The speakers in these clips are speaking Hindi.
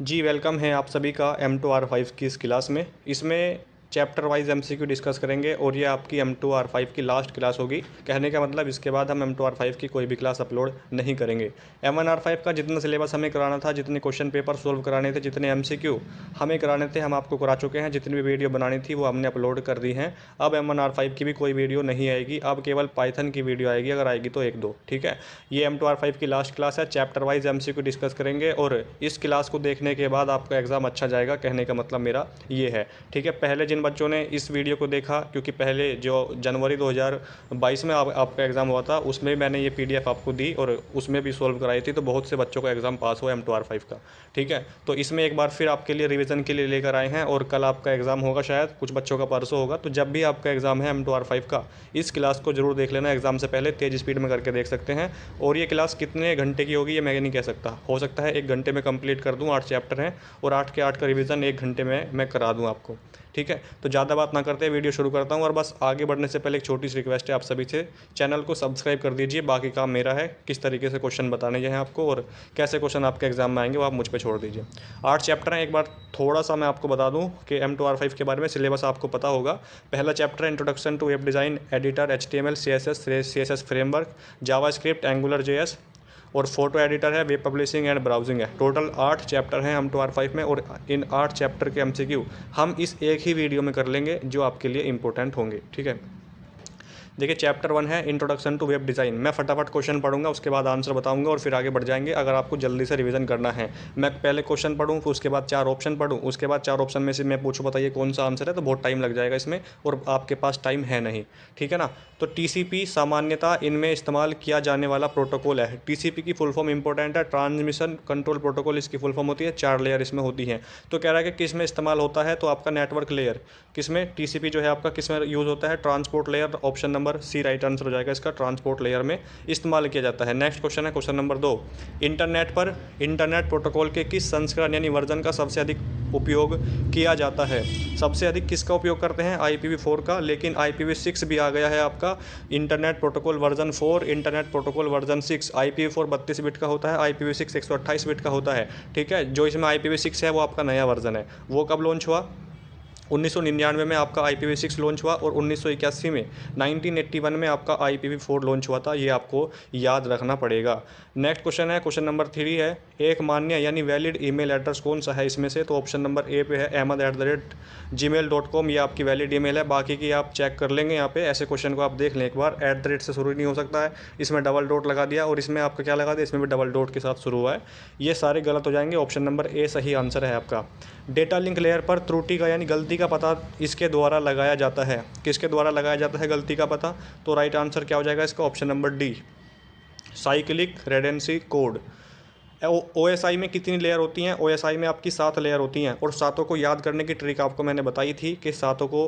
जी वेलकम है आप सभी का एम टू आर फाइव की इस क्लास में इसमें चैप्टर वाइज एम डिस्कस करेंगे और ये आपकी एम टू आर फाइव की लास्ट क्लास होगी कहने का मतलब इसके बाद हम एम टू आर फाइव की कोई भी क्लास अपलोड नहीं करेंगे एम वन आर फाइव का जितना सिलेबस हमें कराना था जितने क्वेश्चन पेपर सोल्व कराने थे जितने एम सी क्यू हमें कराने थे हम आपको करा चुके हैं जितनी भी वीडियो बनानी थी वो हमने अपलोड कर दी हैं अब एम वन आर फाइव की भी कोई वीडियो नहीं आएगी अब केवल पाइथन की वीडियो आएगी अगर आएगी तो एक दो ठीक है ये एम टू आर फाइव की लास्ट क्लास है chapter wise M C Q discuss करेंगे और इस क्लास को देखने के बाद आपका एग्ज़ाम अच्छा जाएगा कहने का मतलब मेरा ये है ठीक है पहले जिन बच्चों ने इस वीडियो को देखा क्योंकि पहले जो जनवरी 2022 में आप, आपका एग्ज़ाम हुआ था उसमें मैंने ये पीडीएफ आपको दी और उसमें भी सॉल्व कराई थी तो बहुत से बच्चों का एग्ज़ाम पास हुआ एम टू आर फाइव का ठीक है तो इसमें एक बार फिर आपके लिए रिविज़न के लिए लेकर आए हैं और कल आपका एग्ज़ाम होगा शायद कुछ बच्चों का परसों होगा तो जब भी आपका एग्ज़ाम है एम टू आर फाइव का इस क्लास को जरूर देख लेना एग्ज़ाम से पहले तेज़ स्पीड में करके देख सकते हैं और ये क्लास कितने घंटे की होगी ये मैं नहीं कह सकता हो सकता है एक घंटे में कंप्लीट कर दूँ आठ चैप्टर हैं और आठ के आठ का रिविज़न एक घंटे में मैं करा दूँ आपको ठीक है तो ज़्यादा बात ना करते हैं वीडियो शुरू करता हूँ और बस आगे बढ़ने से पहले एक छोटी सी रिक्वेस्ट है आप सभी से चैनल को सब्सक्राइब कर दीजिए बाकी काम मेरा है किस तरीके से क्वेश्चन बताने हैं आपको और कैसे क्वेश्चन आपके एग्जाम में आएंगे वो आप मुझ पर छोड़ दीजिए आठ चैप्टर हैं एक बार थोड़ा सा मैं आपको बता दूँ कि एम टू आर फाइव के बारे में सिलेबस आपको पता होगा पहला chapter introduction to web design editor H T M L C S S C S S framework JavaScript Angular J S और फोटो एडिटर है वेब पब्लिशिंग एंड ब्राउजिंग है टोटल आठ चैप्टर हैं हम टू आर फाइव में और इन आठ चैप्टर के एम हम इस एक ही वीडियो में कर लेंगे जो आपके लिए इंपॉर्टेंट होंगे ठीक है देखिए चैप्टर वन है इंट्रोडक्शन टू वेब डिज़ाइन मैं फटाफट क्वेश्चन पढ़ूंगा उसके बाद आंसर बताऊंगा और फिर आगे बढ़ जाएंगे अगर आपको जल्दी से रिवीजन करना है मैं पहले क्वेश्चन पढ़ूँ फिर उसके बाद चार ऑप्शन पढ़ूँ उसके बाद चार ऑप्शन में से मैं पूछूँ बताइए कौन सा आंसर है तो बहुत टाइम लग जाएगा इसमें और आपके पास टाइम है नहीं ठीक है ना तो टी सामान्यता इनमें इस्तेमाल किया जाने वाला प्रोटोकॉल है टी की फुल फॉर्म इंपॉर्टेंट है ट्रांसमिशन कंट्रोल प्रोटोकॉल इसकी फुल फॉर्म होती है चार लेयर इसमें होती है तो कह रहा है कि किस में इस्तेमाल होता है तो आपका नेटवर्क लेयर किस में टी जो है आपका किस में यूज़ होता है transport layer option number number C right answer हो जाएगा इसका ट्रांसपोर्ट लेयर में इस्तेमाल किया जाता है नेक्स्ट क्वेश्चन है क्वेश्चन नंबर दो इंटरनेट पर इंटरनेट प्रोटोकॉल के किस संस्करण यानी वर्जन का सबसे अधिक उपयोग किया जाता है सबसे अधिक किसका उपयोग करते हैं आई का लेकिन आई भी आ गया है आपका internet protocol version four internet protocol version six I P बत्तीस बिट का होता है आई पी वी बिट का होता है ठीक है जो इसमें आई है वो आपका नया वर्जन है वो कब लॉन्च हुआ उन्नीस में आपका आई पी लॉन्च हुआ और उन्नीस में 1981 में आपका आई पी लॉन्च हुआ था ये आपको याद रखना पड़ेगा नेक्स्ट क्वेश्चन है क्वेश्चन नंबर थ्री है एक मान्य यानी वैलिड ईमेल एड्रेस कौन सा है इसमें से तो ऑप्शन नंबर ए पे है Ahmad at the rate Gmail dot com ये आपकी वैलिड ईमेल है बाकी की आप चेक कर लेंगे यहाँ पे ऐसे क्वेश्चन को आप देख लें एक बार एट द रेट से शुरू नहीं हो सकता है इसमें डबल डॉट लगा दिया और इसमें आपका क्या लगा दिया इसमें भी डबल डॉट के साथ शुरू हुआ है ये सारे गलत हो जाएंगे ऑप्शन नंबर ए सही आंसर है आपका डेटा लिंक लेयर पर त्रुटि का यानी गलती गलती का पता इसके द्वारा लगाया जाता है किसके द्वारा लगाया जाता है गलती का पता तो राइट आंसर क्या हो जाएगा इसका option number D cyclic redundancy code O S I में कितनी लेयर होती हैं ओ एस आई में आपकी सात लेयर होती हैं और सातों को याद करने की ट्रिक आपको मैंने बताई थी कि सातों को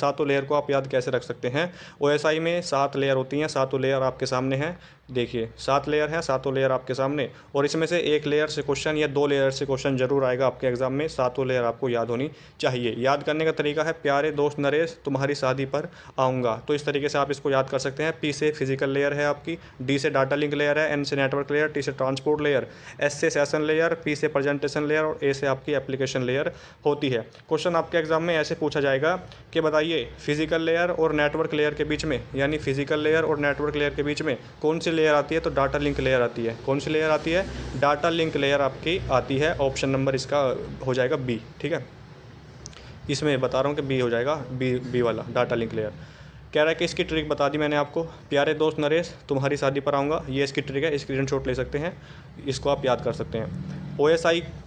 सातों लेयर को आप याद कैसे रख सकते हैं ओ एस आई में सात लेयर होती हैं सातों लेयर आपके सामने हैं देखिए सात लेयर है सातों लेयर आपके सामने और इसमें से एक लेयर से क्वेश्चन या दो लेयर से क्वेश्चन जरूर आएगा आपके एग्जाम में सातों लेयर आपको याद होनी चाहिए याद करने का तरीका है प्यारे दोस्त नरेश तुम्हारी शादी पर आऊँगा तो इस तरीके से आप इसको याद कर सकते हैं पी से फिजिकल लेयर है आपकी डी से डाटा लिंक लेयर है एन से नेटवर्क लेयर टी से ट्रांसपोर्ट लेयर एस से सेशन लेयर पी से प्रेजेंटेशन लेयर और ए से आपकी एप्लीकेशन लेयर होती है क्वेश्चन आपके एग्जाम में ऐसे पूछा जाएगा कि बताइए फिजिकल लेयर और नेटवर्क लेयर के बीच में यानी फिजिकल लेयर और नेटवर्क लेयर के बीच में कौन सी लेयर आती है तो डाटा लिंक लेयर आती है कौन सी लेयर आती है डाटा लिंक लेयर आपकी आती है ऑप्शन नंबर इसका हो जाएगा बी ठीक है इसमें बता रहा हूँ कि बी हो जाएगा बी बी वाला डाटा लिंक लेयर कह रहा है कि इसकी ट्रिक बता दी मैंने आपको प्यारे दोस्त नरेश तुम्हारी शादी पर आऊँगा ये इसकी ट्रिक है स्क्रीन ले सकते हैं इसको आप याद कर सकते हैं ओ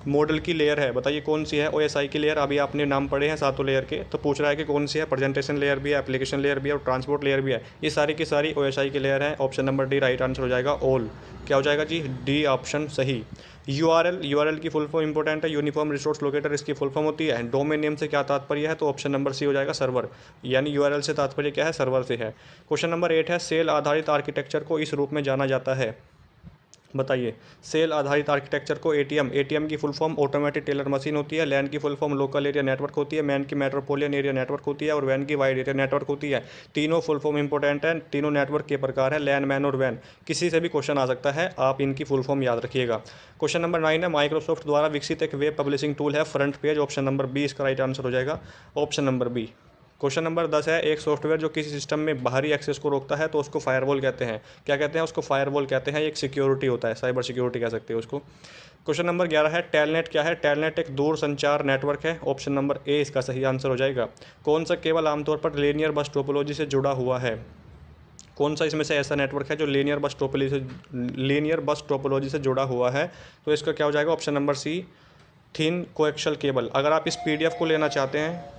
मॉडल की लेयर है बताइए कौन सी है ओ की लेयर अभी आपने नाम पढ़े हैं सातों लेयर के तो पूछ रहा है कि कौन सी है प्रेजेंटेशन लेयर भी है एप्लीकेशन लेयर भी है और ट्रांसपोर्ट लेयर भी है ये सारी की सारी ओ की लेयर है option number D right answer हो जाएगा ऑल क्या हो जाएगा जी डी ऑप्शन सही U R L U R L की फुल फॉर्म इंपॉर्टेंट है यूनिफॉर्म रिसोर्स लोकेटर इसकी फुल फॉर्म होती है डोमेन नेम से क्या तात्पर्य है तो ऑप्शन नंबर सी हो जाएगा सर्वर यानी यू आर एल से तात्पर्य क्या है सर्वर से है क्वेश्चन नंबर एट है सेल आधारित आर्किटेक्चर को इस रूप में जाना जाता है बताइए सेल आधारित आर्किटेक्चर को एटीएम एटीएम की full form automatic teller machine होती है लैंड की full form local area network होती है मैन की मेट्रोपोलियन एरिया नेटवर्क होती है और वैन की वाइड एरिया नेटवर्क होती है तीनों फुल फॉर्म इंपॉर्टेंट है तीनों नेटवर्क के प्रकार है लैन मैन और वैन किसी से भी क्वेश्चन आ सकता है आप इनकी फुल फॉर्म याद रखिएगा क्वेश्चन नंबर नाइन है माइक्रोसॉफ्ट द्वारा विकसित एक वेब पब्लिशिंग टूल है front page option number B इसका राइट आंसर हो जाएगा option number B question number दस है एक सॉफ्टवेयर जो किसी सिस्टम में बाहरी एक्सेस को रोकता है तो उसको फायरवॉल कहते हैं क्या कहते हैं उसको फायरवॉल कहते हैं एक सिक्योरिटी होता है साइबर सिक्योरिटी कह सकते हैं उसको क्वेश्चन नंबर ग्यारह है टेलनेट क्या है टेलनेट एक दूर संचार नेटवर्क है ऑप्शन नंबर ए इसका सही आंसर हो जाएगा कौन सा केवल आमतौर पर लेनियर बस टोपोलॉजी से जुड़ा हुआ है कौन सा इसमें से ऐसा नेटवर्क है जो लेनियर बस टोपोलॉजी से लेनियर बस टोपोलॉजी से जुड़ा हुआ है तो इसका क्या हो जाएगा option number C thin coaxial cable अगर आप इस पीडीएफ को लेना चाहते हैं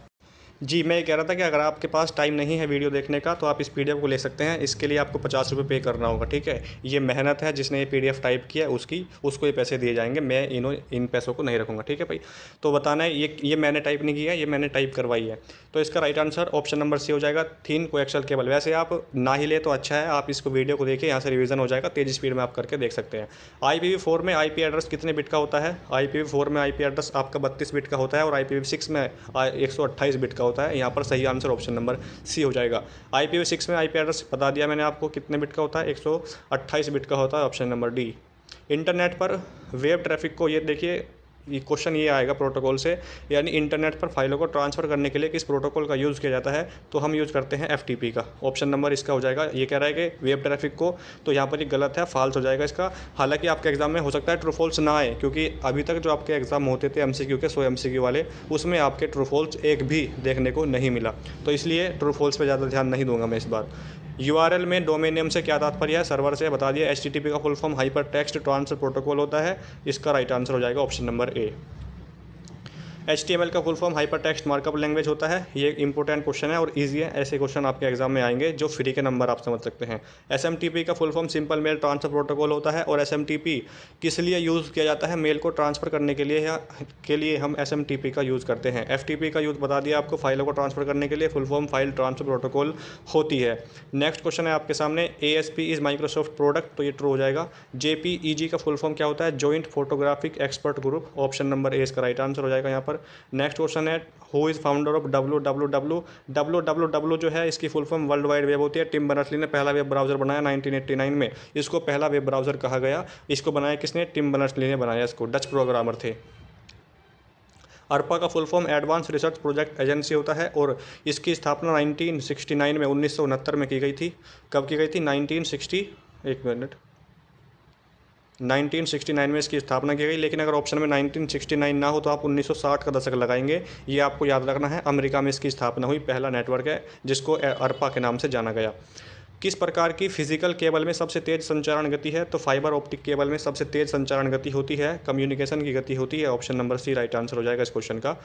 जी मैं ये कह रहा था कि अगर आपके पास टाइम नहीं है वीडियो देखने का तो आप इस पीडीएफ को ले सकते हैं इसके लिए आपको पचास रुपये पे करना होगा ठीक है ये मेहनत है जिसने ये पीडीएफ टाइप किया है उसकी उसको ये पैसे दिए जाएंगे मैं इन्हों इन पैसों को नहीं रखूँगा ठीक है भाई तो बताना है ये ये मैंने टाइप नहीं किया ये मैंने टाइप करवाई है तो इसका right answer option number C हो जाएगा थीन को एक्सल केबल वैसे आप ना ही ले तो अच्छा है आप इसको वीडियो को देखिए यहाँ से रिविजन हो जाएगा तेज़ स्पीड में आप करके देख सकते हैं आई में आई एड्रेस कितने बिट का होता है आई में आई एड्रेस आपका बत्तीस बिट का होता है और आई में एक सौ बिट का होता है यहाँ पर सही आंसर ऑप्शन नंबर सी हो जाएगा आई पी सिक्स में आई पी एड्रेस बता दिया मैंने आपको कितने बिट का होता है एक सौ अट्ठाईस बिट का होता है ऑप्शन नंबर डी इंटरनेट पर वेब ट्रैफिक को ये देखिए ये क्वेश्चन ये आएगा प्रोटोकॉल से यानी इंटरनेट पर फाइलों को ट्रांसफ़र करने के लिए किस प्रोटोकॉल का यूज़ किया जाता है तो हम यूज़ करते हैं एफ का ऑप्शन नंबर इसका हो जाएगा ये कह रहा है कि वेब ट्रैफिक को तो यहाँ पर ये गलत है फाल्स हो जाएगा इसका हालांकि आपके एग्ज़ाम में हो सकता है ट्रूफॉल्स ना आए क्योंकि अभी तक जो आपके एग्ज़ाम होते थे एम के सो एम वाले उसमें आपके ट्रूफॉल्स एक भी देखने को नहीं मिला तो इसलिए ट्रूफॉल्स पर ज़्यादा ध्यान नहीं दूंगा मैं इस बार यू में डोमेन नेम से क्या तात्पर्य है सर्वर से बता दिया एच का full form hyper text transfer protocol होता है इसका राइट आंसर हो जाएगा ऑप्शन नंबर A. एच का full form hyper text markup language होता है ये इंपॉर्टेंट क्वेश्चन है और ईजी है ऐसे क्वेश्चन आपके एग्जाम में आएंगे जो फ्री के नंबर आप समझ सकते हैं एस का full form simple mail transfer protocol होता है और एस किस लिए यूज़ किया जाता है मेल को ट्रांसफ़र करने के लिए के लिए हम एस का यूज़ करते हैं एफ का यूज़ बता दिया आपको फाइलों को ट्रांसफ़र करने के लिए full form file transfer protocol होती है नेक्स्ट क्वेश्चन है आपके सामने A S P is Microsoft product तो ये ट्रू हो जाएगा जे पी ई जी का फुल फॉर्म क्या होता है joint photographic expert group option number A इसका राइट आंसर हो जाएगा यहाँ पर नेक्स्ट क्वेश्चन है who is founder of W W W W W W जो है इसकी full form world wide web होती है टिम बनर्सली ने पहला वेब ब्राउजर बनाया 1989 में इसको पहला वेब ब्राउजर कहा गया इसको बनाया किसने टिम बनर्सली ने बनाया इसको डच प्रोग्रामर थे अर्पा का full form advance research project agency होता है और इसकी स्थापना 1969 में उन्नीस में की गई थी कब की गई थी 1960 एक मिनट 1969 में इसकी स्थापना की गई लेकिन अगर ऑप्शन में 1969 ना हो तो आप 1960 का दशक लगाएंगे ये आपको याद रखना है अमेरिका में इसकी स्थापना हुई पहला नेटवर्क है जिसको अरपा के नाम से जाना गया किस प्रकार की फिजिकल केबल में सबसे तेज संचारण गति है तो फाइबर ऑप्टिक केबल में सबसे तेज संचारण गति होती है कम्युनिकेशन की गति होती है option number C right answer हो जाएगा इस क्वेश्चन का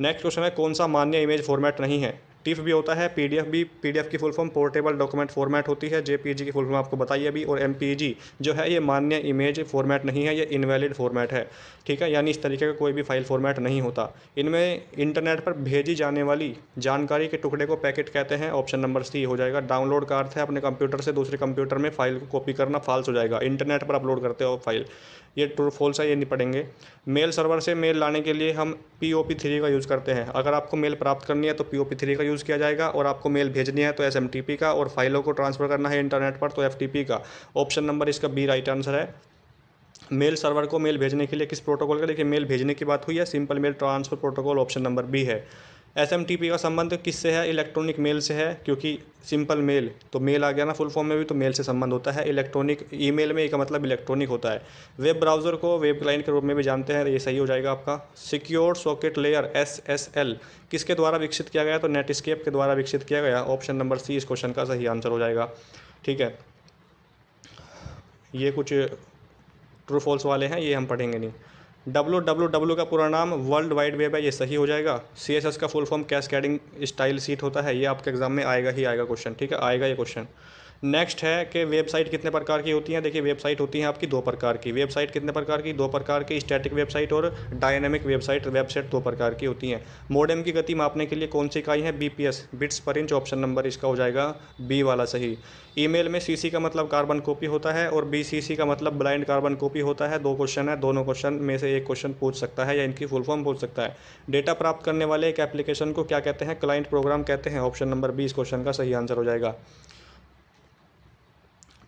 नेक्स्ट क्वेश्चन है कौन सा मान्य इमेज फॉर्मेट नहीं है टिफ भी होता है पीडीएफ भी पीडीएफ की full form portable document format होती है जेपीजी की फुल फॉर्म आपको बताइए अभी और एमपीजी जो है ये मान्य इमेज फॉर्मेट नहीं है ये इनवैलिड फॉर्मेट है ठीक है यानी इस तरीके का कोई भी फाइल फॉर्मेट नहीं होता इनमें इंटरनेट पर भेजी जाने वाली जानकारी के टुकड़े को पैकेट कहते हैं ऑप्शन नंबर सी हो जाएगा डाउनलोड का अर्थ है अपने कंप्यूटर से दूसरे कंप्यूटर में फाइल को कॉपी करना फॉल्स हो जाएगा इंटरनेट पर अपलोड करते हो फाइल ये ट्रू फॉल्स है ये नहीं पढ़ेंगे मेल सर्वर से मेल लाने के लिए हम पी ओ पी थ्री का यूज़ करते हैं अगर आपको मेल प्राप्त करनी है तो पी ओ पी थ्री का यूज़ किया जाएगा और आपको मेल भेजनी है तो एस का और फाइलों को ट्रांसफ़र करना है इंटरनेट पर तो एफ का ऑप्शन नंबर इसका बी राइट आंसर है मेल सर्वर को मेल भेजने के लिए किस प्रोटोकॉल का देखिए मेल भेजने की बात हुई है simple mail transfer protocol option number B है एस का संबंध किससे है इलेक्ट्रॉनिक मेल से है क्योंकि सिंपल मेल तो मेल आ गया ना फुल फॉर्म में भी तो मेल से संबंध होता है इलेक्ट्रॉनिक ईमेल में एक मतलब इलेक्ट्रॉनिक होता है वेब ब्राउज़र को वेब क्लाइंट के रूप में भी जानते हैं ये सही हो जाएगा आपका secure socket layer S S L किसके द्वारा विकसित किया गया तो नेटस्केप के द्वारा विकसित किया गया ऑप्शन नंबर सी इस क्वेश्चन का सही आंसर हो जाएगा ठीक है ये कुछ ट्रू फॉल्स वाले हैं ये हम पढ़ेंगे नहीं डब्लू डब्लू डब्लू का पूरा नाम वर्ल्ड वाइड वेब है ये सही हो जाएगा सी एस एस का full form cascading style sheet होता है ये आपके एग्जाम में आएगा ही आएगा क्वेश्चन ठीक है आएगा ये क्वेश्चन नेक्स्ट है कि वेबसाइट कितने प्रकार की होती हैं देखिए वेबसाइट होती हैं आपकी दो प्रकार की वेबसाइट कितने प्रकार की दो प्रकार की स्टैटिक वेबसाइट और डायनेमिक वेबसाइट वेबसाइट दो प्रकार की होती हैं मोडेम की गति मापने के लिए कौन सी इकाई है BPS bits per inch option number इसका हो जाएगा बी वाला सही ईमेल में सी का मतलब कार्बन कॉपी होता है और बी का मतलब ब्लाइंड कार्बन कॉपी होता है दो क्वेश्चन है दोनों क्वेश्चन में से एक क्वेश्चन पूछ सकता है या इनकी फुल फॉर्म पूछ सकता है डेटा प्राप्त करने वाले एक एप्लीकेशन को क्या कहते हैं क्लाइंट प्रोग्राम कहते हैं ऑप्शन नंबर बी इस क्वेश्चन का सही आंसर हो जाएगा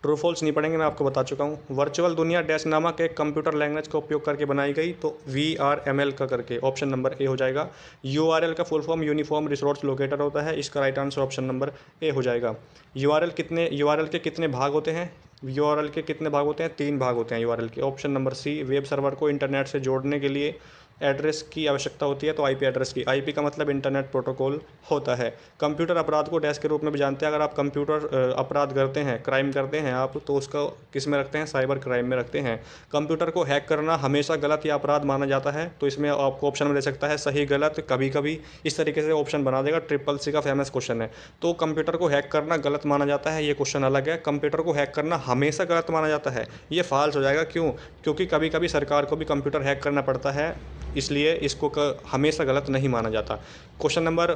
ट्रू फॉल्स नहीं पढ़ेंगे मैं आपको बता चुका हूँ वर्चुअल दुनिया डैश नामक एक कंप्यूटर लैंग्वेज का उपयोग करके बनाई गई तो वी आर एम एल का करके ऑप्शन नंबर ए हो जाएगा यू आर एल का full form uniform resource locator होता है इसका right answer option number A हो जाएगा यू आर एल कितने यू आर एल के कितने भाग होते हैं यू आर एल के कितने भाग होते हैं तीन भाग होते हैं यू आर एल के option number C web server को इंटरनेट से जोड़ने के लिए एड्रेस की आवश्यकता होती है तो आईपी एड्रेस की आईपी का मतलब इंटरनेट प्रोटोकॉल होता है कंप्यूटर अपराध को डैश के रूप में भी जानते हैं अगर आप कंप्यूटर अपराध करते हैं क्राइम करते हैं आप तो उसका किस में रखते हैं साइबर क्राइम में रखते हैं कंप्यूटर को हैक करना हमेशा गलत या अपराध माना जाता है तो इसमें आपको ऑप्शन में ले सकता है सही गलत कभी कभी इस तरीके से ऑप्शन बना देगा ट्रिपल सी का फेमस क्वेश्चन है तो कंप्यूटर को हैक करना गलत माना जाता है ये क्वेश्चन अलग है कंप्यूटर को हैक करना हमेशा गलत माना जाता है ये फाल्स हो जाएगा क्यों क्योंकि कभी कभी सरकार को भी कंप्यूटर हैक करना पड़ता है इसलिए इसको हमेशा गलत नहीं माना जाता क्वेश्चन नंबर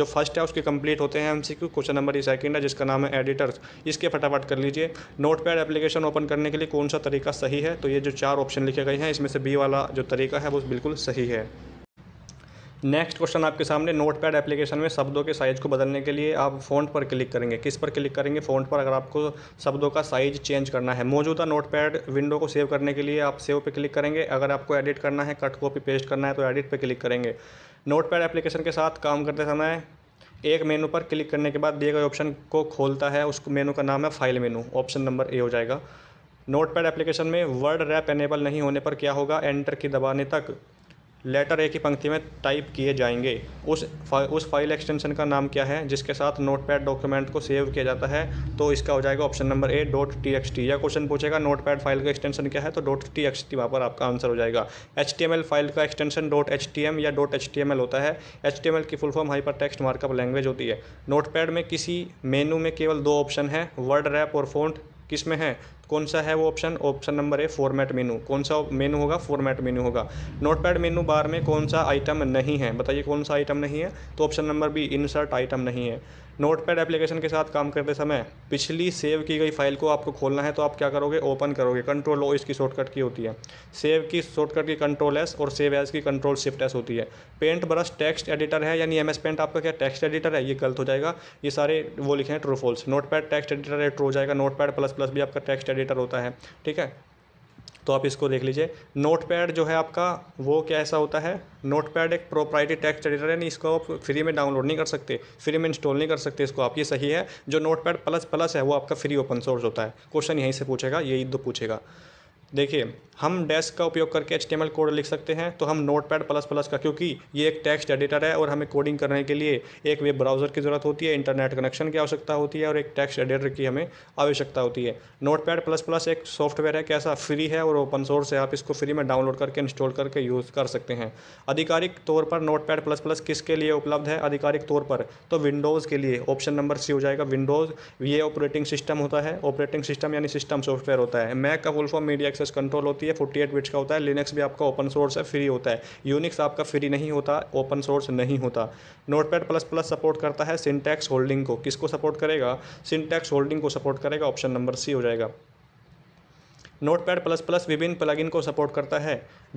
जो फर्स्ट है उसके कंप्लीट होते हैं एमसीक्यू क्वेश्चन नंबर ये सेकंड है जिसका नाम है एडिटर्स इसके फटाफट कर लीजिए नोट पैड एप्लीकेशन ओपन करने के लिए कौन सा तरीका सही है तो ये जो चार ऑप्शन लिखे गए हैं इसमें से बी वाला जो तरीका है वो बिल्कुल सही है नेक्स्ट क्वेश्चन आपके सामने नोट पैड एप्लीकेशन में शब्दों के साइज़ को बदलने के लिए आप फ़ॉन्ट पर क्लिक करेंगे किस पर क्लिक करेंगे फ़ॉन्ट पर अगर आपको शब्दों का साइज़ चेंज करना है मौजूदा नोट पैड विंडो को सेव करने के लिए आप सेव पर क्लिक करेंगे अगर आपको एडिट करना है कट कॉपी पेस्ट करना है तो एडिट पर क्लिक करेंगे नोट पैड एप्लीकेशन के साथ काम करते समय एक मेनू पर क्लिक करने के बाद दिए गए ऑप्शन को खोलता है उस मेनू का नाम है file menu option number A हो जाएगा नोटपैड एप्लीकेशन में वर्ड रैप एनेबल नहीं होने पर क्या होगा एंटर की दबाने तक लेटर एक ही पंक्ति में टाइप किए जाएंगे उस फा, उस फाइल एक्सटेंशन का नाम क्या है जिसके साथ नोटपैड डॉक्यूमेंट को सेव किया जाता है तो इसका हो जाएगा option number A dot T X T या क्वेश्चन पूछेगा नोटपैड फाइल का एक्सटेंशन क्या है तो डॉट टी एक्स टी वहाँ पर आपका आंसर हो जाएगा H T M L file का extension dot H T M या dot H T M L होता है एच टी एम एल की full form hyper text markup language होती है पैड में किसी मेनू में केवल दो ऑप्शन है वर्ड रैप और फोन किस में है कौन सा है वो option option number A format menu कौन सा मेनू होगा फॉर्मेट मेनू होगा नोट पैड मेनू बार में कौन सा आइटम नहीं है बताइए कौन सा आइटम नहीं है तो option number B insert item नहीं है नोटपैड एप्लीकेशन के साथ काम करते समय पिछली सेव की गई फाइल को आपको खोलना है तो आप क्या करोगे ओपन करोगे कंट्रोल ओ इसकी शॉर्टकट की होती है सेव की शॉर्टकट की कंट्रोल एस और सेव एस की कंट्रोल शिफ्ट एस होती है पेंट ब्रश टेक्स्ट एडिटर है यानी एम एस पेंट आपका क्या टेक्स्ट एडिटर है ये गलत हो जाएगा ये सारे वो लिखे हैं true note pad text editor है ट्रू हो जाएगा नोट पैड प्लस प्लस भी आपका टेक्स्ट एडिटर होता है ठीक है तो आप इसको देख लीजिए नोटपैड जो है आपका वो क्या ऐसा होता है नोटपैड एक प्रोप्राइटी टेक्स्ट एडिटर है नहीं इसको आप फ्री में डाउनलोड नहीं कर सकते फ्री में इंस्टॉल नहीं कर सकते इसको आप ये सही है जो नोटपैड प्लस प्लस है वो आपका फ्री ओपन सोर्स होता है क्वेश्चन यहीं से पूछेगा यही दो तो पूछेगा देखिए हम डेस्क का उपयोग करके एच कोड लिख सकते हैं तो हम नोट पैड प्लस प्लस का क्योंकि ये एक टेक्स्ट एडिटर है और हमें कोडिंग करने के लिए एक वेब ब्राउज़र की ज़रूरत होती है इंटरनेट कनेक्शन की आवश्यकता होती है और एक टेक्स्ट एडिटर की हमें आवश्यकता होती है नोट पैड प्लस प्लस एक सॉफ्टवेयर है कैसा फ्री है और ओपन सोर्स है आप इसको फ्री में डाउनलोड करके इंस्टॉल करके यूज़ कर सकते हैं आधिकारिक तौर पर नोट पैड प्लस प्लस किसके लिए उपलब्ध है आधिकारिक तौर पर तो विंडोज़ के लिए ऑप्शन नंबर सी हो जाएगा विंडोज़ ये ऑपरेटिंग सिस्टम होता है ऑपरेटिंग सिस्टम यानी सिस्टम सॉफ्टवेयर होता है मैक का full form media access control होती है 48 बिट्स का होता है लिनक्स भी आपका ओपन सोर्स है फ्री होता है यूनिक्स आपका फ्री नहीं होता ओपन सोर्स नहीं होता नोटपैड प्लस प्लस सपोर्ट करता है सिंटैक्स होल्डिंग को किसको सपोर्ट करेगा सिंटैक्स होल्डिंग को सपोर्ट करेगा ऑप्शन नंबर सी हो जाएगा नोटपैड प्लस प्लस विभिन्न प्लगइन को सपोर्ट करता है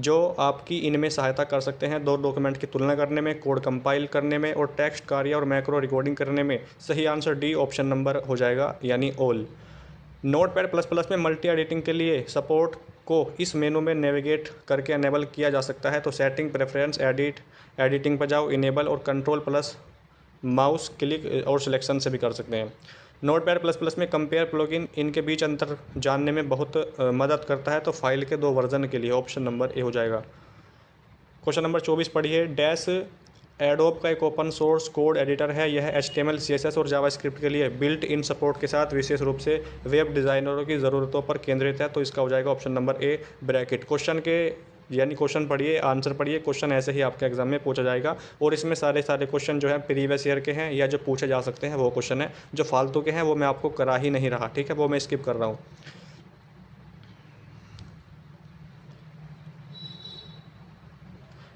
जो आपकी इनमें सहायता कर सकते हैं दो डॉक्यूमेंट की तुलना करने में कोड कंपाइल करने में और टेक्स्ट कार्य और मैक्रो रिकॉर्डिंग करने में सही आंसर डी ऑप्शन नंबर हो जाएगा यानी ऑल नोटपैड प्लस प्लस में मल्टी एडिटिंग के लिए सपोर्ट को इस मेनू में नेविगेट करके इनेबल किया जा सकता है तो सेटिंग प्रेफरेंस एडिट एडिटिंग पर जाओ इनेबल और कंट्रोल प्लस माउस क्लिक और सिलेक्शन से भी कर सकते हैं नोट पैड प्लस प्लस में कंपेयर प्लगइन इनके बीच अंतर जानने में बहुत मदद करता है तो फाइल के दो वर्जन के लिए ऑप्शन नंबर ए हो जाएगा क्वेश्चन नंबर चौबीस पढ़िए डैश एडोब का एक ओपन सोर्स कोड एडिटर है यह एच टी और जावास्क्रिप्ट के लिए बिल्ट इन सपोर्ट के साथ विशेष रूप से वेब डिज़ाइनरों की ज़रूरतों पर केंद्रित है तो इसका हो जाएगा option number A bracket question के यानी क्वेश्चन पढ़िए आंसर पढ़िए क्वेश्चन ऐसे ही आपके एग्जाम में पूछा जाएगा और इसमें सारे सारे क्वेश्चन जो है प्रीवियस ईयर के हैं या जो पूछे जा सकते हैं वो क्वेश्चन है जो फालतू के हैं वो मैं आपको करा ही नहीं रहा ठीक है वो मैं स्किप कर रहा हूँ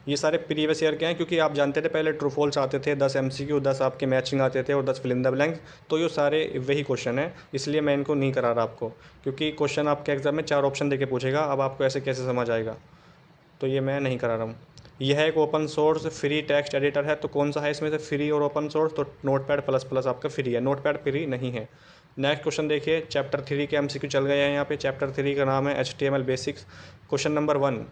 ये सारे प्रीवियस ईयर के हैं क्योंकि आप जानते थे पहले ट्रू फॉल्स आते थे दस एम सी क्यू दस आपके मैचिंग आते थे और दस फिलिंग द तो ये सारे वही क्वेश्चन है इसलिए मैं इनको नहीं करा रहा आपको क्योंकि क्वेश्चन आपके एग्जाम में चार ऑप्शन देके पूछेगा अब आपको ऐसे कैसे समझ आएगा तो ये मैं नहीं करा रहा हूँ यह एक open source free text editor है तो कौन सा है इसमें से फ्री और ओपन सोर्स तो नोट पैड प्लस प्लस आपका फ्री है नोट पैड फ्री नहीं है नेक्स्ट क्वेश्चन देखिए चैप्टर थ्री के एम सी क्यू चल गए हैं यहाँ पे चैप्टर थ्री का नाम है H T M L basics question number one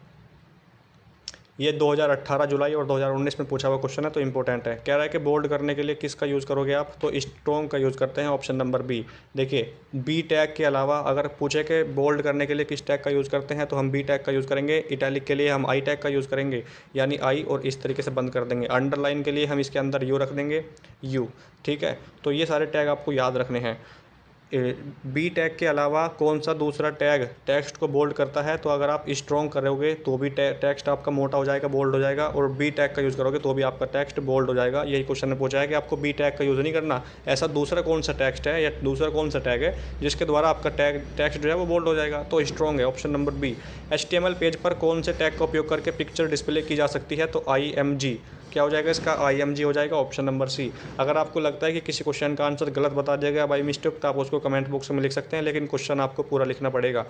ये 2018 जुलाई और 2019 में पूछा हुआ क्वेश्चन है तो इंपॉर्टेंट है कह रहा है कि बोल्ड करने के लिए किसका यूज़ करोगे आप तो स्ट्रॉन्ग का यूज़ करते हैं ऑप्शन नंबर बी देखिए बी टैग के अलावा अगर पूछे कि बोल्ड करने के लिए किस टैग का यूज़ करते हैं तो हम बी टैग का यूज़ करेंगे इटैलिक के लिए हम आई टैग का यूज़ करेंगे यानी आई और इस तरीके से बंद कर देंगे अंडरलाइन के लिए हम इसके अंदर यू रख देंगे यू ठीक है तो ये सारे टैग आपको याद रखने हैं बी टैग के अलावा कौन सा दूसरा टैग टेक्स्ट को बोल्ड करता है तो अगर आप स्ट्रॉन्ग करोगे तो भी टेक्स्ट आपका मोटा हो जाएगा बोल्ड हो जाएगा और बी टैग का यूज़ करोगे तो भी आपका टेक्स्ट बोल्ड हो जाएगा यही क्वेश्चन ने पूछा है कि आपको बी टैग का यूज़ नहीं करना ऐसा दूसरा कौन सा टेक्स्ट है या दूसरा कौन सा टैग है जिसके द्वारा आपका टैग टैक्स जो है वो बोल्ड हो जाएगा तो स्ट्रॉन्ग है option number B H page पर कौन से टैग का उपयोग करके पिक्चर डिस्प्ले की जा सकती है तो आई क्या हो जाएगा इसका आई हो जाएगा ऑप्शन नंबर सी अगर आपको लगता है कि किसी क्वेश्चन का आंसर गलत बता दिया गया बाई मिस्टेक तो आप उसको कमेंट बॉक्स में लिख सकते हैं लेकिन क्वेश्चन आपको पूरा लिखना पड़ेगा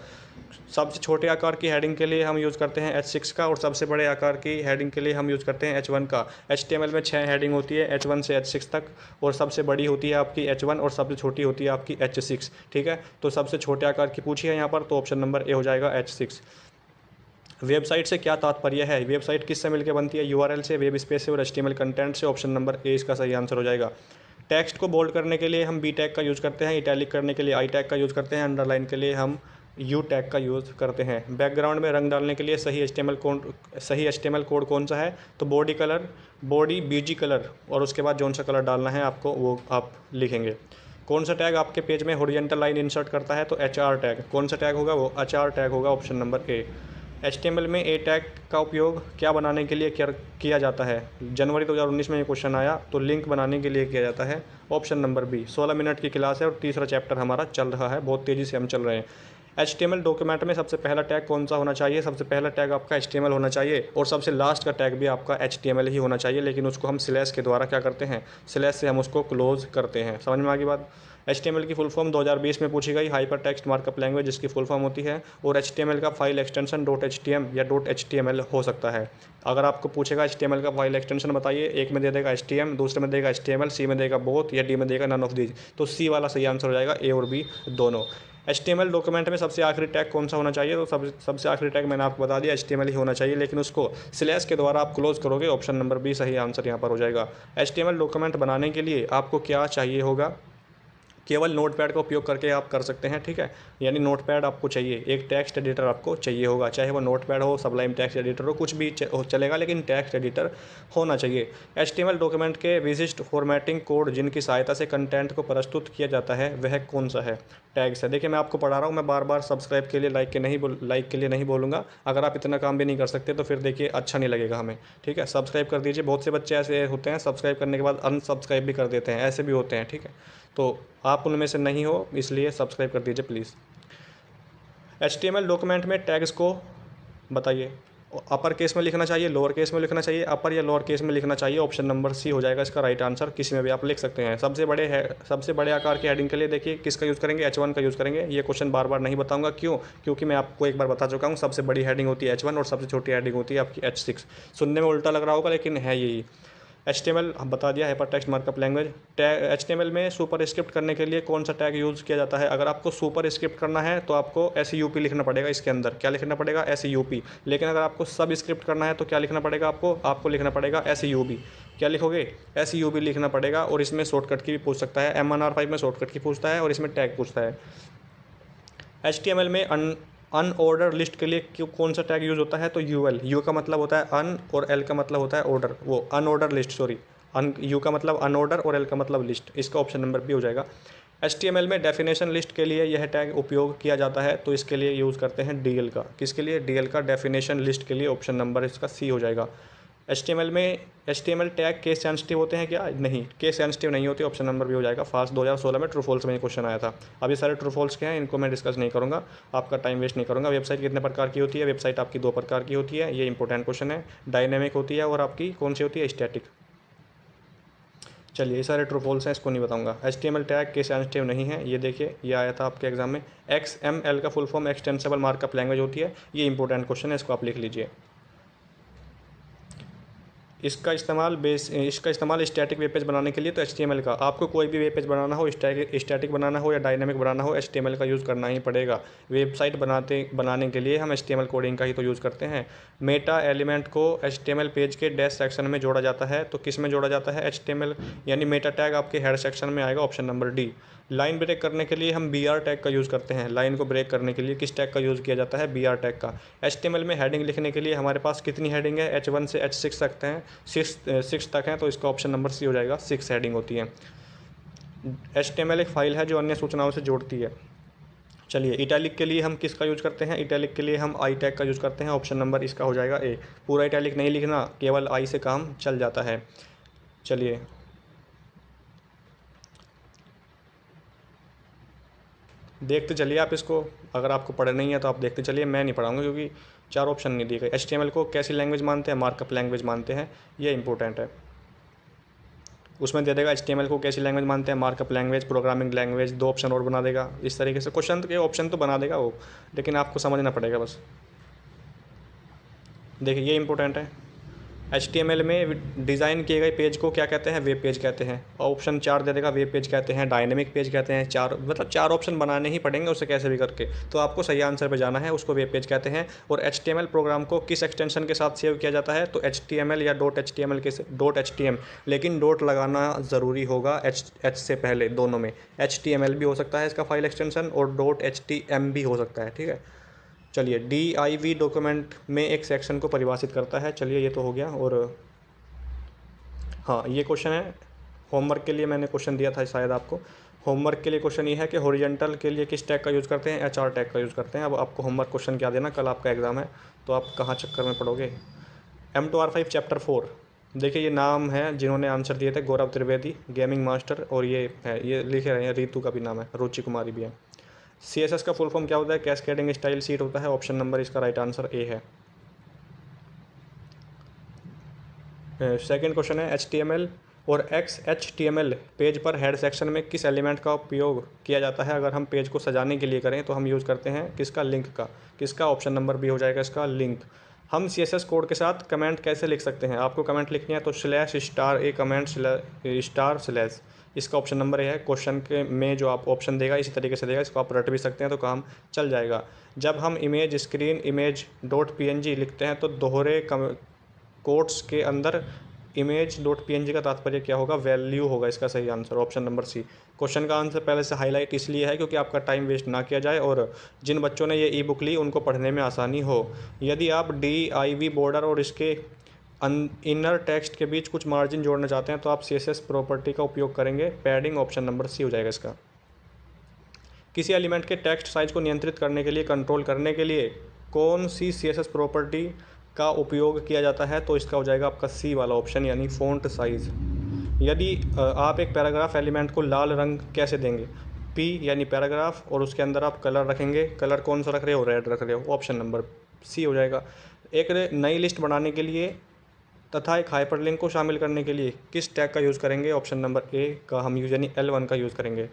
सबसे छोटे आकार की हेडिंग के लिए हम यूज़ करते हैं एच सिक्स का और सबसे बड़े आकार की हेडिंग के लिए हम यूज़ करते हैं एच वन का एच टी एम एल में छः हेडिंग होती है एच वन से एच सिक्स तक और सबसे बड़ी होती है आपकी एच वन और सबसे छोटी होती है आपकी एच सिक्स ठीक है तो सबसे छोटे आकार की पूछी है यहाँ पर तो ऑप्शन नंबर ए हो जाएगा एच सिक्स वेबसाइट से क्या तात्पर्य है वेबसाइट किससे मिलकर बनती है यूआरएल से वेब स्पेस से और एच कंटेंट से ऑप्शन नंबर ए इसका सही आंसर हो जाएगा टेक्स्ट को बोल्ड करने के लिए हम बी टैग का यूज़ करते हैं इटैलिक करने के लिए आई टैग का यूज़ करते हैं अंडरलाइन के लिए हम यू टैग का यूज़ करते हैं बैकग्राउंड में रंग डालने के लिए सही एच कोड सही एच कोड कौन सा है तो body colour body BG colour और उसके बाद जौन सा कलर डालना है आपको वो आप लिखेंगे कौन सा टैग आपके पेज में होरिजेंटल लाइन इंसर्ट करता है तो एच टैग कौन सा टैग होगा वो एच टैग होगा ऑप्शन नंबर ए एच में ए टैग का उपयोग क्या बनाने के लिए किया जाता है जनवरी 2019 में ये क्वेश्चन आया तो लिंक बनाने के लिए किया जाता है ऑप्शन नंबर बी 16 मिनट की क्लास है और तीसरा चैप्टर हमारा चल रहा है बहुत तेज़ी से हम चल रहे हैं एच डॉक्यूमेंट में सबसे पहला टैग कौन सा होना चाहिए सबसे पहला टैग आपका एच होना चाहिए और सबसे लास्ट का टैग भी आपका एच ही होना चाहिए लेकिन उसको हम स्लैश के द्वारा क्या करते हैं स्लैश से हम उसको क्लोज करते हैं समझ में आगे बात एच की फुल फॉर्म 2020 में पूछी गई हाइपर टेक्स्ट मार्कअप लैंग्वेज जिसकी फुल फॉर्म होती है और एच का फाइल एक्सटेंशन डॉट एच या डॉट एच हो सकता है अगर आपको पूछेगा एच का फाइल एक्सटेंशन बताइए एक में दे देगा एच दूसरे में देगा एच सी में देगा बोथ या डी में देगा नन ऑफ दीज तो सी वाला सही आंसर हो जाएगा ए और बी दोनों एच डॉक्यूमेंट में सबसे आखिरी टैग कौन सा होना चाहिए तो सब सबसे आखिरी टैग मैंने आपको बता दिया एच ही होना चाहिए लेकिन उसको स्लैश के द्वारा आप क्लोज करोगे ऑप्शन नंबर बी सही आंसर यहाँ पर हो जाएगा एच डॉक्यूमेंट बनाने के लिए आपको क्या चाहिए होगा केवल नोटपैड का उपयोग करके आप कर सकते हैं ठीक है यानी नोटपैड आपको चाहिए एक टेक्स्ट एडिटर आपको चाहिए होगा चाहे वो नोटपैड हो सबलाइम टेक्स्ट एडिटर हो कुछ भी चलेगा लेकिन टेक्स्ट एडिटर होना चाहिए एच डॉक्यूमेंट के विशिष्ट फॉर्मेटिंग कोड जिनकी सहायता से कंटेंट को प्रस्तुत किया जाता है वह कौन सा है टैग्स है देखिए मैं आपको पढ़ा रहा हूँ मैं बार बार सब्सक्राइब के लिए लाइक के नहीं लाइक के लिए नहीं बोलूँगा अगर आप इतना काम भी नहीं कर सकते तो फिर देखिए अच्छा नहीं लगेगा हमें ठीक है सब्सक्राइब कर दीजिए बहुत से बच्चे ऐसे होते हैं सब्सक्राइब करने के बाद अनसब्सक्राइब भी कर देते हैं ऐसे भी होते हैं ठीक है तो आप उनमें से नहीं हो इसलिए सब्सक्राइब कर दीजिए प्लीज़ एच डॉक्यूमेंट में टैग्स को बताइए अपर केस में लिखना चाहिए लोअर केस में लिखना चाहिए अपर या लोअर केस में लिखना चाहिए ऑप्शन नंबर सी हो जाएगा इसका राइट आंसर किसी में भी आप लिख सकते हैं सबसे बड़े है सबसे बड़े आकार के हेडिंग के लिए देखिए किसका यूज़ करेंगे एच वन का यूज़ करेंगे ये क्वेश्चन बार बार नहीं बताऊंगा क्यों क्योंकि मैं आपको एक बार बता चुका हूँ सबसे बड़ी हेडिंग होती है एच वन और सबसे छोटी हेडिंग होती है आपकी एच सिक्स सुनने में उल्टा लग रहा होगा लेकिन है यही एच टी हम बता दिया hyper text markup language tag H में सुपर स्क्रिप्ट करने के लिए कौन सा टैग यूज़ किया जाता है अगर आपको सुपर स्क्रिप्ट करना है तो आपको एस e लिखना पड़ेगा इसके अंदर क्या लिखना पड़ेगा एस e लेकिन अगर आपको सब स्क्रिप्ट करना है तो क्या लिखना पड़ेगा आपको आपको लिखना पड़ेगा एस e क्या लिखोगे एस लिखना पड़ेगा और इसमें शॉर्टकट की भी पूछ सकता है एम में शॉर्टकट की पूछता है और इसमें टैग पूछता है एच में अन अन ऑर्डर लिस्ट के लिए कौन सा टैग यूज़ होता है तो यू एल यू का मतलब होता है अन और एल का मतलब होता है ऑर्डर वो un order list sorry un U का मतलब अन ऑर्डर और एल का मतलब लिस्ट इसका ऑप्शन नंबर भी हो जाएगा एस टी एम एल में डेफिनेशन लिस्ट के लिए यह टैग उपयोग किया जाता है तो इसके लिए यूज़ करते हैं डी एल का किसके लिए डी एल का डेफिनेशन लिस्ट के लिए ऑप्शन नंबर इसका सी हो जाएगा एच में H T M L tag case sensitive होते हैं क्या नहीं केस सेंसिटिव नहीं होते ऑप्शन नंबर भी हो जाएगा फास्ट 2016 में ट्रू फॉल्स में क्वेश्चन आया था अब ये सारे ट्रू फॉल्स के हैं इनको मैं डिस्कस नहीं करूँगा आपका टाइम वेस्ट नहीं करूँगा वेबसाइट कितने प्रकार की होती है वेबसाइट आपकी दो प्रकार की होती है ये इंपॉर्टेंट क्वेश्चन है डायनेमिक होती है और आपकी कौन सी होती है स्टैटिक चलिए ये सारे ट्रू फॉल्स हैं इसको नहीं बताऊंगा एच टैग के सेंसिटिव नहीं है ये देखिए ये आया था आपके एग्जाम में एक्स एम एल का full form extensible markup language होती है ये इंपॉर्टेंट क्वेश्चन है इसको आप लिख लीजिए इसका इस्तेमाल बेस इसका इस्तेमाल स्टैटिक वेब पेज बनाने के लिए तो एच का आपको कोई भी वेब पेज बनाना हो स्टैटिक बनाना हो या डायनेमिक बनाना हो एच का यूज़ करना ही पड़ेगा वेबसाइट बनाते बनाने के लिए हम एच कोडिंग का ही तो यूज़ करते हैं मेटा एलिमेंट को एच पेज के डैश सेक्शन में जोड़ा जाता है तो किस में जोड़ा जाता है एच यानी मेटा टैग आपके हेड सेक्शन में आएगा option number D line break करने के लिए हम बी टैग का यूज़ करते हैं लाइन को ब्रेक करने के लिए किस टैग का यूज़ किया जाता है बी टैग का एच में हेडिंग लिखने के लिए हमारे पास कितनी हेडिंग है एच से एच तक हैं सिक्स सिक्स uh, तक हैं तो इसका ऑप्शन नंबर सी हो जाएगा सिक्स हेडिंग होती है एच एक फाइल है जो अन्य सूचनाओं से जोड़ती है चलिए इटैलिक के लिए हम किसका यूज करते हैं इटैलिक के लिए हम आई टैग का यूज करते हैं ऑप्शन नंबर इसका हो जाएगा ए पूरा इटैलिक नहीं लिखना केवल आई से काम चल जाता है चलिए देखते चलिए आप इसको अगर आपको पढ़ना नहीं है तो आप देखते चलिए मैं नहीं पढ़ाऊंगा क्योंकि चार ऑप्शन नहीं दिए गए एच को कैसी लैंग्वेज मानते हैं मार्कअप लैंग्वेज मानते हैं ये इंपॉर्टेंट है उसमें दे देगा एच को कैसी लैंग्वेज मानते हैं मार्कअप लैंग्वेज प्रोग्रामिंग लैंग्वेज दो ऑप्शन और बना देगा इस तरीके से क्वेश्चन के ऑप्शन तो बना देगा वो लेकिन आपको समझना पड़ेगा बस देखिए ये इंपॉर्टेंट है एच में डिज़ाइन किए गए पेज को क्या कहते हैं वेब पेज कहते हैं ऑप्शन चार दे देगा वेब पेज कहते हैं डायनेमिक पेज कहते हैं चार मतलब चार ऑप्शन बनाने ही पड़ेंगे उसे कैसे भी करके तो आपको सही आंसर पर जाना है उसको वेब पेज कहते हैं और एच प्रोग्राम को किस एक्सटेंशन के साथ सेव किया जाता है तो एच या डॉट एच के डॉट एच लेकिन डॉट लगाना ज़रूरी होगा एच एच से पहले दोनों में एच भी हो सकता है इसका फाइल एक्सटेंशन और डॉट एच भी हो सकता है ठीक है चलिए डी आई वी डॉक्यूमेंट में एक सेक्शन को परिभाषित करता है चलिए ये तो हो गया और हाँ ये क्वेश्चन है होमवर्क के लिए मैंने क्वेश्चन दिया था शायद आपको होमवर्क के लिए क्वेश्चन ये है कि होरिजेंटल के लिए किस टैग का यूज़ करते हैं एच आर टैग का यूज़ करते हैं अब आपको होमवर्क क्वेश्चन क्या देना कल आपका एग्ज़ाम है तो आप कहाँ चक्कर में पढ़ोगे M two R five chapter four देखिए ये नाम है जिन्होंने आंसर दिए थे गौरव त्रिवेदी गेमिंग मास्टर और ये है ये लिखे रहे हैं रीतु का भी नाम है रुचि कुमारी भी है सी का फुल फॉर्म क्या होता है कैस्केडिंग स्टाइल सीट होता है ऑप्शन नंबर इसका राइट आंसर ए है सेकेंड क्वेश्चन है एच और एक्स एच पेज पर हेड सेक्शन में किस एलिमेंट का उपयोग किया जाता है अगर हम पेज को सजाने के लिए करें तो हम यूज़ करते हैं किसका लिंक का किसका ऑप्शन नंबर बी हो जाएगा इसका लिंक हम सी एस एस कोड के साथ कमेंट कैसे लिख सकते हैं आपको कमेंट लिखनी है तो slash star A comment star slash इसका ऑप्शन नंबर ए है क्वेश्चन के में जो आप ऑप्शन देगा इसी तरीके से देगा इसको आप रट भी सकते हैं तो काम चल जाएगा जब हम image screen image dot P लिखते हैं तो दोहरे कम कोट्स के अंदर इमेज डॉट पी का तात्पर्य क्या होगा वैल्यू होगा इसका सही answer option number C question का आंसर पहले से हाईलाइट इसलिए है क्योंकि आपका टाइम वेस्ट ना किया जाए और जिन बच्चों ने ये ई बुक ली उनको पढ़ने में आसानी हो यदि आप डी आई वी बॉर्डर और इसके इनर टेक्स्ट के बीच कुछ मार्जिन जोड़ना चाहते हैं तो आप सी प्रॉपर्टी का उपयोग करेंगे पैडिंग ऑप्शन नंबर सी हो जाएगा इसका किसी एलिमेंट के टेक्स्ट साइज को नियंत्रित करने के लिए कंट्रोल करने के लिए कौन सी सी प्रॉपर्टी का उपयोग किया जाता है तो इसका हो जाएगा आपका सी वाला ऑप्शन यानी फ़ॉन्ट साइज़ यदि आप एक पैराग्राफ एलिमेंट को लाल रंग कैसे देंगे पी यानी पैराग्राफ और उसके अंदर आप कलर रखेंगे कलर कौन सा रख रहे हो रेड रख रहे हो ऑप्शन नंबर सी हो जाएगा एक नई लिस्ट बनाने के लिए तथा एक हाइपरलिंक को शामिल करने के लिए किस टैग का यूज़ करेंगे ऑप्शन नंबर ए का हम यूज यानी एल वन का यूज़ करेंगे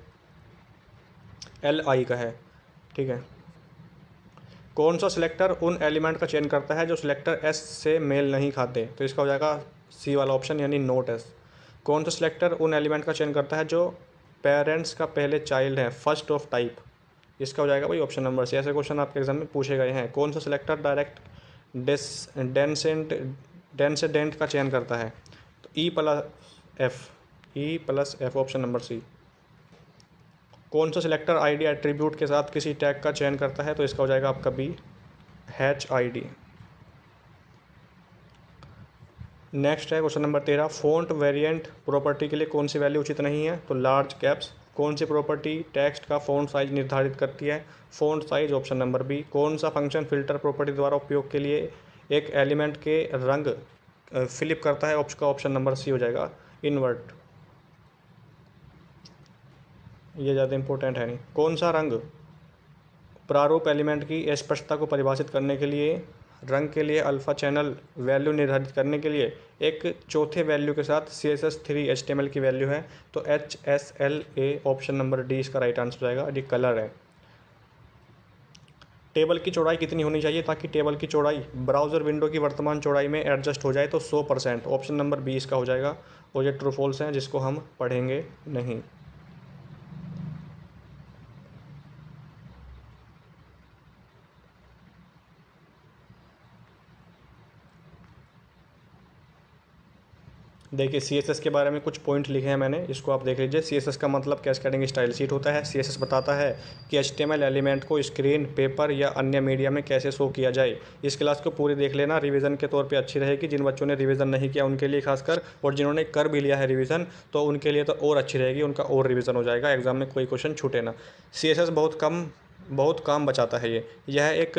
एल आई का है ठीक है कौन सा सिलेक्टर उन एलिमेंट का चयन करता है जो सिलेक्टर एस से मेल नहीं खाते तो इसका हो जाएगा सी वाला ऑप्शन यानी नोट एस कौन सा सिलेक्टर उन एलिमेंट का चयन करता है जो पेरेंट्स का पहले चाइल्ड है फर्स्ट ऑफ टाइप इसका हो जाएगा भाई ऑप्शन नंबर सी ऐसे क्वेश्चन आपके एग्जाम में पूछे गए हैं कौन सा सिलेक्टर डायरेक्ट डेंसेंट डेंट से डेंट का चयन करता है तो E plus F E plus F option number C कौन सा सिलेक्टर आईडी एट्रीब्यूट के साथ किसी टैग का चयन करता है तो इसका हो जाएगा आपका बी हैच आईडी नेक्स्ट है क्वेश्चन नंबर तेरह फ़ॉन्ट वेरिएंट प्रॉपर्टी के लिए कौन सी वैल्यू उचित नहीं है तो लार्ज कैप्स कौन सी प्रॉपर्टी टेक्स्ट का फ़ॉन्ट साइज निर्धारित करती है font size option number B कौन सा फंक्शन फिल्टर प्रॉपर्टी द्वारा उपयोग के लिए एक एलिमेंट के रंग फिलिप करता है उसका ऑप्शन नंबर सी हो जाएगा इन्वर्ट ये ज़्यादा इम्पोर्टेंट है नहीं कौन सा रंग प्रारूप एलिमेंट की स्पष्टता को परिभाषित करने के लिए रंग के लिए अल्फ़ा चैनल वैल्यू निर्धारित करने के लिए एक चौथे वैल्यू के साथ C S S three H T M L की वैल्यू है तो H S L A option number D इसका राइट आंसर हो जाएगा कलर है टेबल की चौड़ाई कितनी होनी चाहिए ताकि टेबल की चौड़ाई ब्राउज़र विंडो की वर्तमान चौड़ाई में एडजस्ट हो जाए तो सौ परसेंट ऑप्शन नंबर बी इसका हो जाएगा और ये ट्रूफॉल्स हैं जिसको हम पढ़ेंगे नहीं देखिए सी के बारे में कुछ पॉइंट लिखे हैं मैंने इसको आप देख लीजिए सी का मतलब कैश कैडिंग स्टाइल सीट होता है सी बताता है कि एच एलिमेंट को स्क्रीन पेपर या अन्य मीडिया में कैसे शो किया जाए इस क्लास को पूरी देख लेना रिविज़न के तौर पर अच्छी रहेगी जिन बच्चों ने रिविज़न नहीं किया उनके लिए खासकर और जिन्होंने कर भी लिया है रिविज़न तो उनके लिए तो और अच्छी रहेगी उनका और रिविज़न हो जाएगा एग्ज़ाम में कोई क्वेश्चन छूटे ना सी बहुत कम बहुत काम बचाता है ये यह एक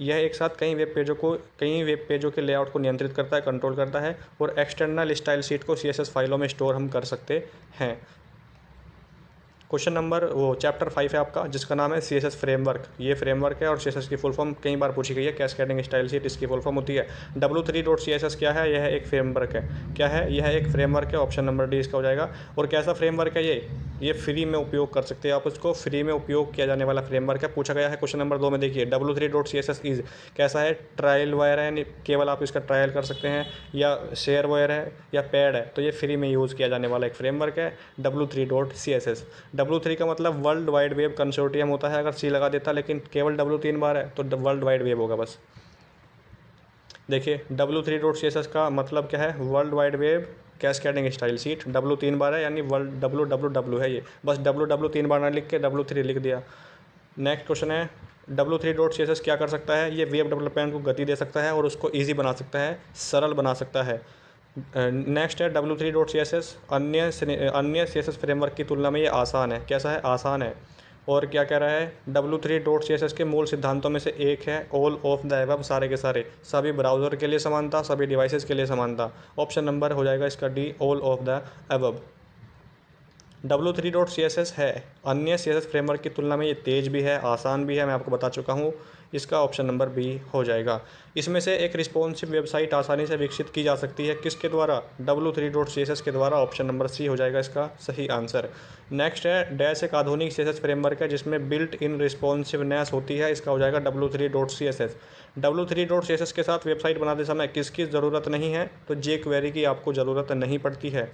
यह एक साथ कई वेब पेजों को कई वेब पेजों के लेआउट को नियंत्रित करता है कंट्रोल करता है और एक्सटर्नल स्टाइल शीट को सी फाइलों में स्टोर हम कर सकते हैं क्वेश्चन नंबर वो चैप्टर फाइव है आपका जिसका नाम है सी एस एस फ्रेमवर्क ये फ्रेमवर्क है और सी एस एस की फुल फॉर्म कई बार पूछी गई है कैश कैडिंग स्टाइल सीट इसकी फुल फॉर्म होती है W three dot C S S क्या है यह एक फ्रेमवर्क है क्या है यह एक फ्रेमवर्क है ऑप्शन नंबर डी इसका हो जाएगा और कैसा फ्रेमवर्क है ये ये फ्री में उपयोग कर सकते हैं आप उसको फ्री में उपयोग किया जाने वाला फ्रेमवर्क है पूछा गया है क्वेश्चन नंबर दो में देखिए W three dot C S S is कैसा है ट्रायल वायर है केवल आप इसका ट्रायल कर सकते हैं या शेयर वायर है या पैड है तो ये फ्री में यूज़ किया जाने वाला एक फ्रेमवर्क है W three dot C S S W three का मतलब वर्ल्ड वाइड वेब कंसोर्टियम होता है अगर सी लगा देता लेकिन केवल डब्ल्यू तीन बार है तो वर्ल्ड वाइड वेब होगा बस देखिए W three dot C S S का मतलब क्या है world wide web cascading style sheet W तीन बार है यानी वर्ल्ड डब्ल्यू डब्ल्यू डब्ल्यू है ये बस डब्ल्यू डब्ल्यू तीन बार ना लिख के डब्ल्यू थ्री लिख दिया नेक्स्ट क्वेश्चन है W three dot C S S क्या कर सकता है ये वेब डेवलपमेंट को गति दे सकता है और उसको ईजी बना सकता है सरल बना सकता है नेक्स्ट है W three dot C S S अन्य अन्य सी एस एस फ्रेमवर्क की तुलना में ये आसान है कैसा है आसान है और क्या कह रहा है W three dot C S S के मूल सिद्धांतों में से एक है ऑल ऑफ द एवब सारे के सारे सभी ब्राउज़र के लिए समानता सभी डिवाइसेस के लिए समानता ऑप्शन नंबर हो जाएगा इसका D all of the above W three dot C S S है अन्य सी एस फ्रेमवर्क की तुलना में ये तेज़ भी है आसान भी है मैं आपको बता चुका हूँ इसका ऑप्शन नंबर बी हो जाएगा इसमें से एक रिस्पॉन्सिव वेबसाइट आसानी से विकसित की जा सकती है किसके द्वारा W three dot C S S के द्वारा ऑप्शन नंबर सी हो जाएगा इसका सही आंसर नेक्स्ट है डैश एक आधुनिक सी एस फ्रेमवर्क है जिसमें बिल्ट इन रिस्पॉन्सिवनेस होती है इसका हो जाएगा W three dot C S S W three dot C S S के साथ वेबसाइट बनाते समय किसकी ज़रूरत नहीं है तो जे क्वेरी की आपको ज़रूरत नहीं पड़ती है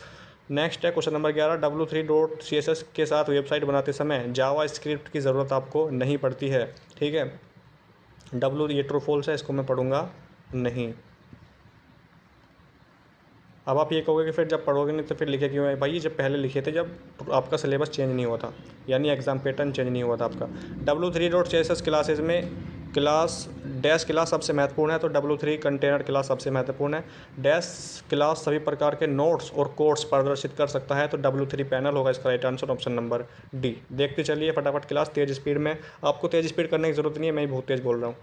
नेक्स्ट है क्वेश्चन नंबर ग्यारह W three dot C S S के साथ वेबसाइट बनाते समय जावा स्क्रिप्ट की ज़रूरत आपको नहीं पड़ती है ठीक है डब्ल्यू ये ट्रू फॉल्स है इसको मैं पढ़ूंगा नहीं अब आप ये कहोगे कि फिर जब पढ़ोगे नहीं तो फिर लिखे क्यों भाई जब पहले लिखे थे जब आपका सिलेबस चेंज नहीं हुआ था यानी एग्ज़ाम पैटर्न चेंज नहीं हुआ था आपका W three dot C S S classes में क्लास डैश क्लास सबसे महत्वपूर्ण है तो डब्लू थ्री कंटेनर क्लास सबसे महत्वपूर्ण है डैश क्लास सभी प्रकार के नोट्स और कोर्स प्रदर्शित कर सकता है तो डब्लू थ्री पैनल होगा इसका right answer option number D देखते चलिए फटाफट क्लास तेज स्पीड में आपको तेज स्पीड करने की जरूरत नहीं है मैं बहुत तेज बोल रहा हूँ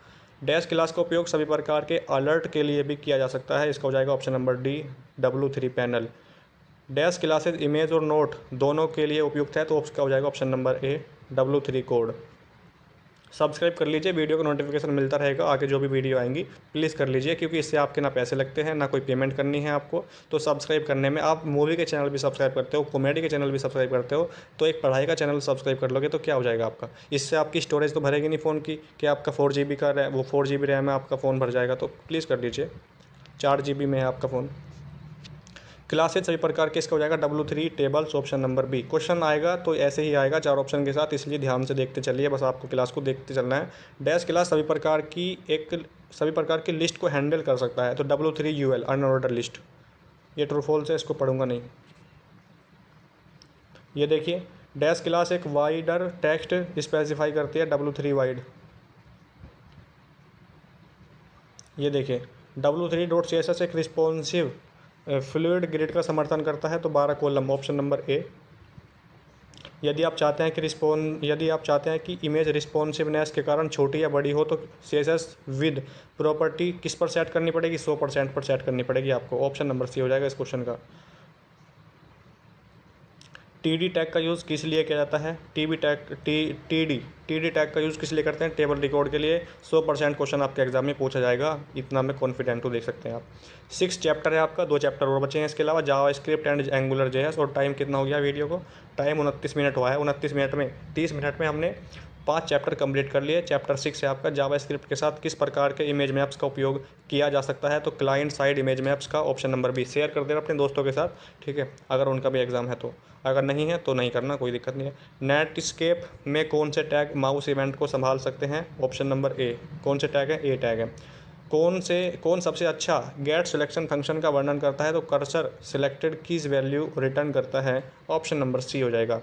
डैश क्लास का उपयोग सभी प्रकार के अलर्ट के लिए भी किया जा सकता है इसका हो जाएगा option number D W three panel dash classes image और नोट दोनों के लिए उपयुक्त है तो उसका हो जाएगा option number A W three code subscribe कर लीजिए वीडियो का नोटिफिकेशन मिलता रहेगा आगे जो भी वीडियो आएंगी प्लीज़ कर लीजिए क्योंकि इससे आपके ना पैसे लगते हैं ना कोई पेमेंट करनी है आपको तो सब्सक्राइब करने में आप मूवी के चैनल भी सब्सक्राइब करते हो कॉमेडी के चैनल भी सब्सक्राइब करते हो तो एक पढ़ाई का चैनल सब्सक्राइब कर लोगे तो क्या हो जाएगा आपका इससे आपकी स्टोरेज तो भरेगी नहीं फ़ोन की कि आपका फोर जी का वो फोर जी रैम है आपका फ़ोन भर जाएगा तो प्लीज़ कर लीजिए चार जी में है आपका फ़ोन क्लासेज सभी प्रकार के इसका हो जाएगा W three tables option number B question आएगा तो ऐसे ही आएगा चार ऑप्शन के साथ इसलिए ध्यान से देखते चलिए बस आपको क्लास को देखते चलना है डैश क्लास सभी प्रकार की एक सभी प्रकार की लिस्ट को हैंडल कर सकता है तो W three U L unordered list ये ट्रू से इसको पढ़ूंगा नहीं ये देखिए डैश क्लास एक वाइडर टेक्स्ट स्पेसिफाई करती है डब्लू थ्री वाइड ये देखिए W three dot C S S एक रिस्पॉन्सिव फ्लूड ग्रिड का समर्थन करता है तो बारह कोलम ऑप्शन नंबर ए यदि आप चाहते हैं कि रिस्पॉन् यदि आप चाहते हैं कि इमेज रिस्पॉन्सिवनेस के कारण छोटी या बड़ी हो तो सीएसएस विद प्रॉपर्टी किस पर सेट करनी पड़ेगी सौ परसेंट पर सेट करनी पड़ेगी आपको ऑप्शन नंबर सी हो जाएगा इस क्वेश्चन का टी टैग का यूज़ किस लिए किया जाता है T tag T T D T D tag का यूज़ किस लिए करते हैं टेबल रिकॉर्ड के लिए सौ परसेंट क्वेश्चन आपके एग्जाम में पूछा जाएगा इतना मैं कॉन्फिडेंट हूँ देख सकते हैं आप सिक्स चैप्टर है आपका दो चैप्टर और बचे हैं इसके अलावा JavaScript and Angular J है और टाइम कितना हो गया वीडियो को टाइम उनतीस मिनट हुआ है उनतीस मिनट में तीस मिनट में हमने पांच चैप्टर कंप्लीट कर लिए चैप्टर सिक्स है आपका जावा स्क्रिप्ट के साथ किस प्रकार के इमेज मैप्स का उपयोग किया जा सकता है तो क्लाइंट साइड इमेज मैप्स का ऑप्शन नंबर बी शेयर कर देना अपने दोस्तों के साथ ठीक है अगर उनका भी एग्ज़ाम है तो अगर नहीं है तो नहीं करना कोई दिक्कत नहीं है नेटस्केप में कौन से टैग माउस इवेंट को संभाल सकते हैं ऑप्शन नंबर ए कौन से टैग है ए टैग है कौन से कौन सबसे अच्छा गेट सिलेक्शन फंक्शन का वर्णन करता है तो cursor selected keys value return करता है ऑप्शन नंबर सी हो जाएगा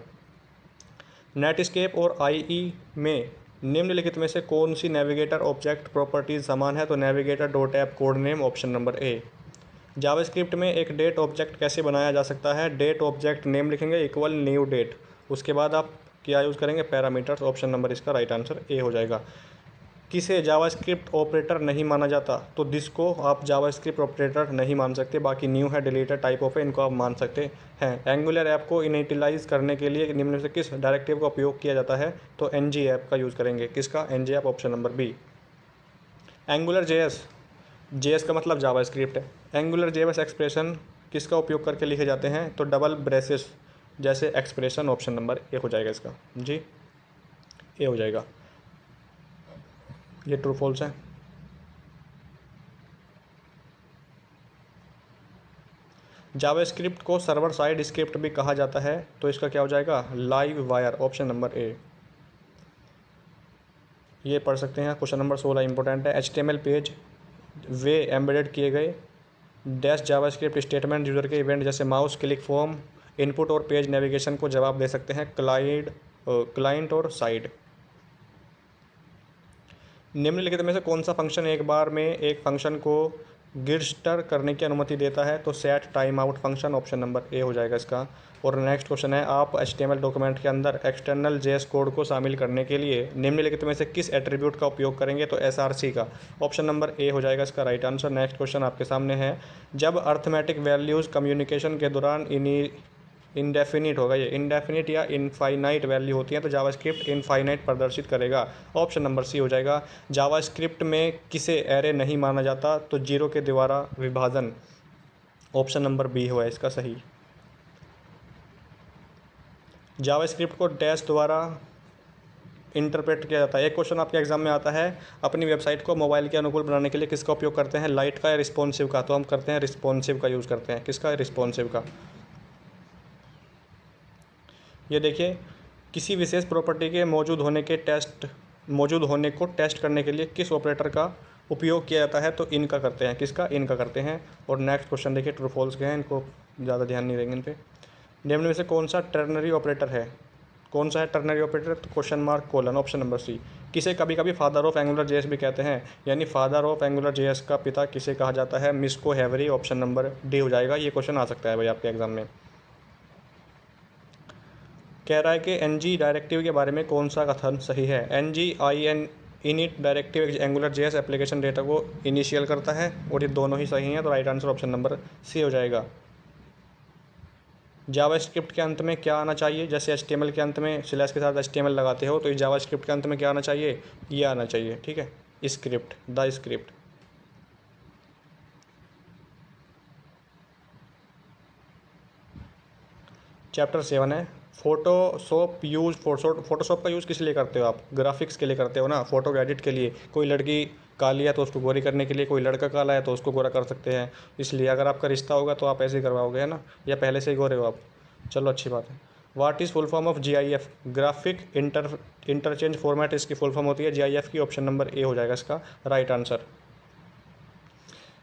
नेटस्केप और आईई में निम्नलिखित में से कौन सी नेविगेटर ऑब्जेक्ट प्रॉपर्टीज समान है तो navigator dot app code name option number A JavaScript में एक डेट ऑब्जेक्ट कैसे बनाया जा सकता है डेट ऑब्जेक्ट नेम लिखेंगे इक्वल न्यू डेट उसके बाद आप क्या यूज़ करेंगे पैरामीटर्स ऑप्शन नंबर इसका राइट आंसर ए हो जाएगा किसे जावास्क्रिप्ट ऑपरेटर नहीं माना जाता तो दिस को आप जावास्क्रिप्ट ऑपरेटर नहीं मान सकते बाकी न्यू है डिलीटेड टाइप ऑफ है इनको आप मान सकते हैं एंगुलर ऐप को इनिटिलाइज करने के लिए निम्न से किस डायरेक्टिव का उपयोग किया जाता है तो एन जी ऐप का यूज़ करेंगे किसका N G app option number B Angular J S J S का मतलब जावा स्क्रिप्ट है एंगुलर जे एस एक्सप्रेशन किसका उपयोग करके लिखे जाते हैं तो डबल ब्रेसिस जैसे एक्सप्रेशन ऑप्शन नंबर ए हो जाएगा इसका जी ए हो जाएगा ये ट्रू फॉल्स है जावा स्क्रिप्ट को सर्वर साइड स्क्रिप्ट भी कहा जाता है तो इसका क्या हो जाएगा live wire option number A ये पढ़ सकते हैं क्वेश्चन नंबर सोलह इंपॉर्टेंट है एच पेज वे एम्बेडेड किए गए dash JavaScript statement user के इवेंट जैसे माउस क्लिक फॉर्म इनपुट और पेज नेविगेशन को जवाब दे सकते हैं क्लाइड क्लाइंट और साइड निम्नलिखित में से कौन सा फंक्शन एक बार में एक फंक्शन को गिरस्टर करने की अनुमति देता है तो set time out function option number A हो जाएगा इसका और नेक्स्ट क्वेश्चन है आप एच डॉक्यूमेंट के अंदर एक्सटर्नल जेएस कोड को शामिल करने के लिए निम्नलिखित में से किस एट्रीब्यूट का उपयोग करेंगे तो एस का ऑप्शन नंबर ए हो जाएगा इसका राइट आंसर नेक्स्ट क्वेश्चन आपके सामने है जब अर्थमेटिक वैल्यूज़ कम्युनिकेशन के दौरान इनडेफिनिट होगा ये इनडेफिनिट या इनफाइनाइट वैल्यू होती है तो जावास्क्रिप्ट इनफाइनाइट प्रदर्शित करेगा ऑप्शन नंबर सी हो जाएगा जावास्क्रिप्ट में किसे एरे नहीं माना जाता तो जीरो के द्वारा विभाजन ऑप्शन नंबर बी हुआ इसका सही जावास्क्रिप्ट को डैश द्वारा इंटरप्रेट किया जाता है एक क्वेश्चन आपके एग्जाम में आता है अपनी वेबसाइट को मोबाइल के अनुकूल बनाने के लिए किसका उपयोग करते हैं लाइट का या रिस्पॉन्सिव का तो हम करते हैं रिस्पॉन्सिव का यूज़ करते हैं किसका रिस्पॉन्सिव का ये देखिए किसी विशेष प्रॉपर्टी के मौजूद होने के टेस्ट मौजूद होने को टेस्ट करने के लिए किस ऑपरेटर का उपयोग किया जाता है तो इनका करते हैं किसका इनका करते हैं और नेक्स्ट क्वेश्चन देखिए ट्रूफॉल्स के हैं इनको ज़्यादा ध्यान नहीं देंगे इन पर निम्न में से कौन सा टर्नरी ऑपरेटर है कौन सा है टर्नरी ऑपरेटर तो question mark colon option number C किसे कभी कभी फादर ऑफ एंगुलर जेएस भी कहते हैं यानी फादर ऑफ एंगुलर जेएस का पिता किसे कहा जाता है मिस को हैवरी ऑप्शन नंबर डी हो जाएगा ये क्वेश्चन आ सकता है भाई आपके एग्जाम में कह रहा है कि एन जी डायरेक्टिव के बारे में कौन सा कथन सही है N G I N init directive Angular J S application data को इनिशियल करता है और ये दोनों ही सही हैं तो right answer option number C हो जाएगा जावा स्क्रिप्ट के अंत में क्या आना चाहिए जैसे एच के अंत में स्लैश के साथ एच लगाते हो तो ये जावा स्क्रिप्ट के अंत में क्या आना चाहिए ये आना चाहिए ठीक है script the script chapter seven है फ़ोटोशॉप यूज़ फ़ोटोशॉप का यूज़ किस लिए करते हो आप ग्राफिक्स के लिए करते हो ना फ़ोटो एडिट के लिए कोई लड़की काली है तो उसको गोरी करने के लिए कोई लड़का काला है तो उसको गोरा कर सकते हैं इसलिए अगर आपका रिश्ता होगा तो आप ऐसे ही करवाओगे है ना या पहले से ही गोरे हो आप चलो अच्छी बात है what is full form of G I F graphic inter interchange format इसकी फुल फॉर्म होती है जी आई एफ की ऑप्शन नंबर ए हो जाएगा इसका राइट आंसर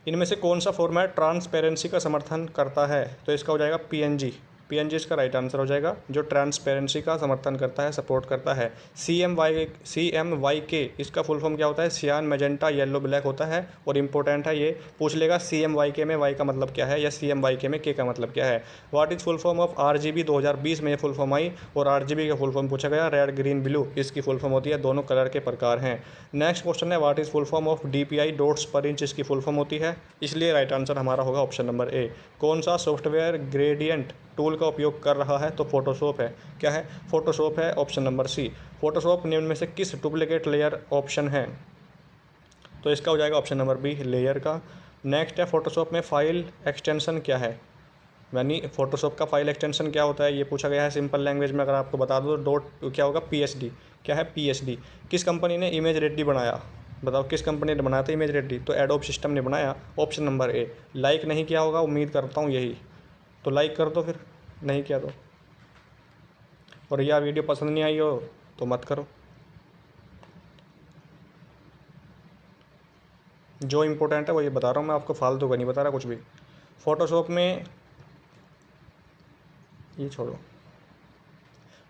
इनमें से कौन सा फॉर्मेट ट्रांसपेरेंसी का समर्थन करता है तो इसका हो जाएगा P N G P N G इसका राइट आंसर हो जाएगा जो ट्रांसपेरेंसी का समर्थन करता है सपोर्ट करता है C M Y C M Y के इसका फुल फॉर्म क्या होता है सियान मेजेंटा येलो ब्लैक होता है और इंपॉर्टेंट है ये पूछ लेगा सी एम वाई के में वाई का मतलब क्या है या सी एम वाई के में के का मतलब क्या है what is full form of R G B दो हज़ार बीस में ये फुल फॉर्म आई और आर जी बी का फुल फॉर्म पूछा गया रेड ग्रीन ब्लू इसकी फुल फॉर्म होती है दोनों कलर के प्रकार हैं नेक्स्ट क्वेश्चन है what is full form of D P I dots per inch इसकी फुल फॉर्म होती है इसलिए राइट आंसर हमारा होगा ऑप्शन नंबर ए कौन सा सॉफ्टवेयर ग्रेडियंट टूल का उपयोग कर रहा है तो फोटोशॉप है क्या है फोटोशॉप है ऑप्शन नंबर सी फोटोशॉप निम्न में से किस डुप्लीकेट लेयर ऑप्शन है तो इसका हो जाएगा ऑप्शन नंबर बी लेयर का नेक्स्ट है फोटोशॉप में फाइल एक्सटेंशन क्या है यानी फोटोशॉप का फाइल एक्सटेंशन क्या होता है ये पूछा गया है सिंपल लैंग्वेज में अगर आपको बता दो डॉट तो क्या होगा पी क्या है पी किस कंपनी ने इमेज रेडी बनाया बताओ किस कंपनी ने बनाया था इमेज रेडी तो एडोब सिस्टम ने बनाया ऑप्शन नंबर ए लाइक नहीं किया होगा उम्मीद करता हूँ यही तो लाइक कर दो फिर नहीं किया तो और यह वीडियो पसंद नहीं आई हो तो मत करो जो इम्पोर्टेंट है वो ये बता रहा हूँ मैं आपको फालतू का नहीं बता रहा कुछ भी फ़ोटोशॉप में ये छोड़ो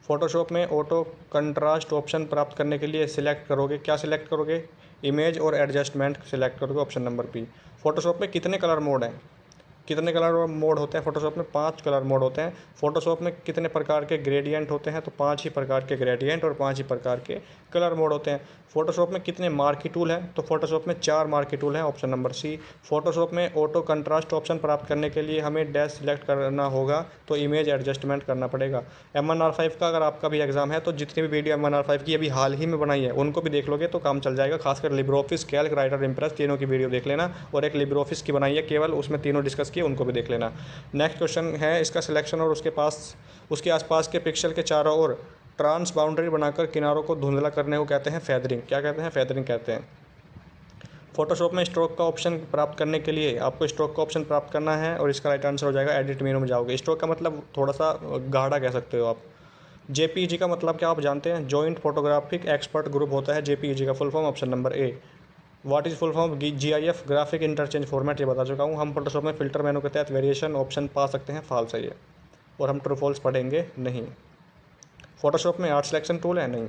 फ़ोटोशॉप में ऑटो कंट्रास्ट ऑप्शन प्राप्त करने के लिए सिलेक्ट करोगे क्या सिलेक्ट करोगे इमेज और एडजस्टमेंट सिलेक्ट करोगे ऑप्शन नंबर पी फ़ोटोशॉप में कितने कलर मोड हैं कितने कलर मोड होते हैं फोटोशॉप में पांच कलर मोड होते हैं फोटोशॉप में कितने प्रकार के ग्रेडियंट होते हैं तो पांच ही प्रकार के ग्रेडियंट और पांच ही प्रकार के कलर मोड होते हैं फोटोशॉप में कितने मार्की टूल हैं तो फोटोशॉप में चार मार्की टूल हैं ऑप्शन नंबर सी फोटोशॉप में ऑटो कंट्रास्ट ऑप्शन प्राप्त करने के लिए हमें डैश सिलेक्ट करना होगा तो इमेज एडजस्टमेंट करना पड़ेगा एम एन आर फाइव का अगर आपका भी एग्जाम है तो जितनी भी video M N R five की अभी हाल ही में बनाई है उनको भी देख लोगे तो काम चल जाएगा खासकर लिब्रोफिस कैल्क राइटर इम्प्रेस तीनों की वीडियो देख लेना और एक लिब्रोफिस की बनाई है केवल उसमें तीनों डिस्कस की उनको भी देख लेना नेक्स्ट क्वेश्चन है इसका सिलेक्शन और उसके पास उसके आसपास के पिक्सल के चारों ओर ट्रांस बाउंड्री बनाकर किनारों को धुंधला करने को कहते हैं फैदरिंग क्या कहते हैं फैदरिंग कहते हैं फोटोशॉप में स्ट्रोक का ऑप्शन प्राप्त करने के लिए आपको स्ट्रोक का ऑप्शन प्राप्त करना है और इसका राइट आंसर हो जाएगा एडिट मेनू में जाओगे स्ट्रोक का मतलब थोड़ा सा गाढ़ा कह सकते हो आप जेपीजी का मतलब क्या आप जानते हैं जॉइंट फोटोग्राफिक एक्सपर्ट ग्रुप होता है जेपीजी का full form option number A what is full form G I F graphic interchange format ये बता चुका हूँ हम फोटोशॉप में फिल्टर मेनू के तहत वेरिएशन ऑप्शन पा सकते हैं फाल्स है ये और हम ट्रू फॉल्स पढ़ेंगे नहीं फोटोशॉप में आर्ट सिलेक्शन टूल है नहीं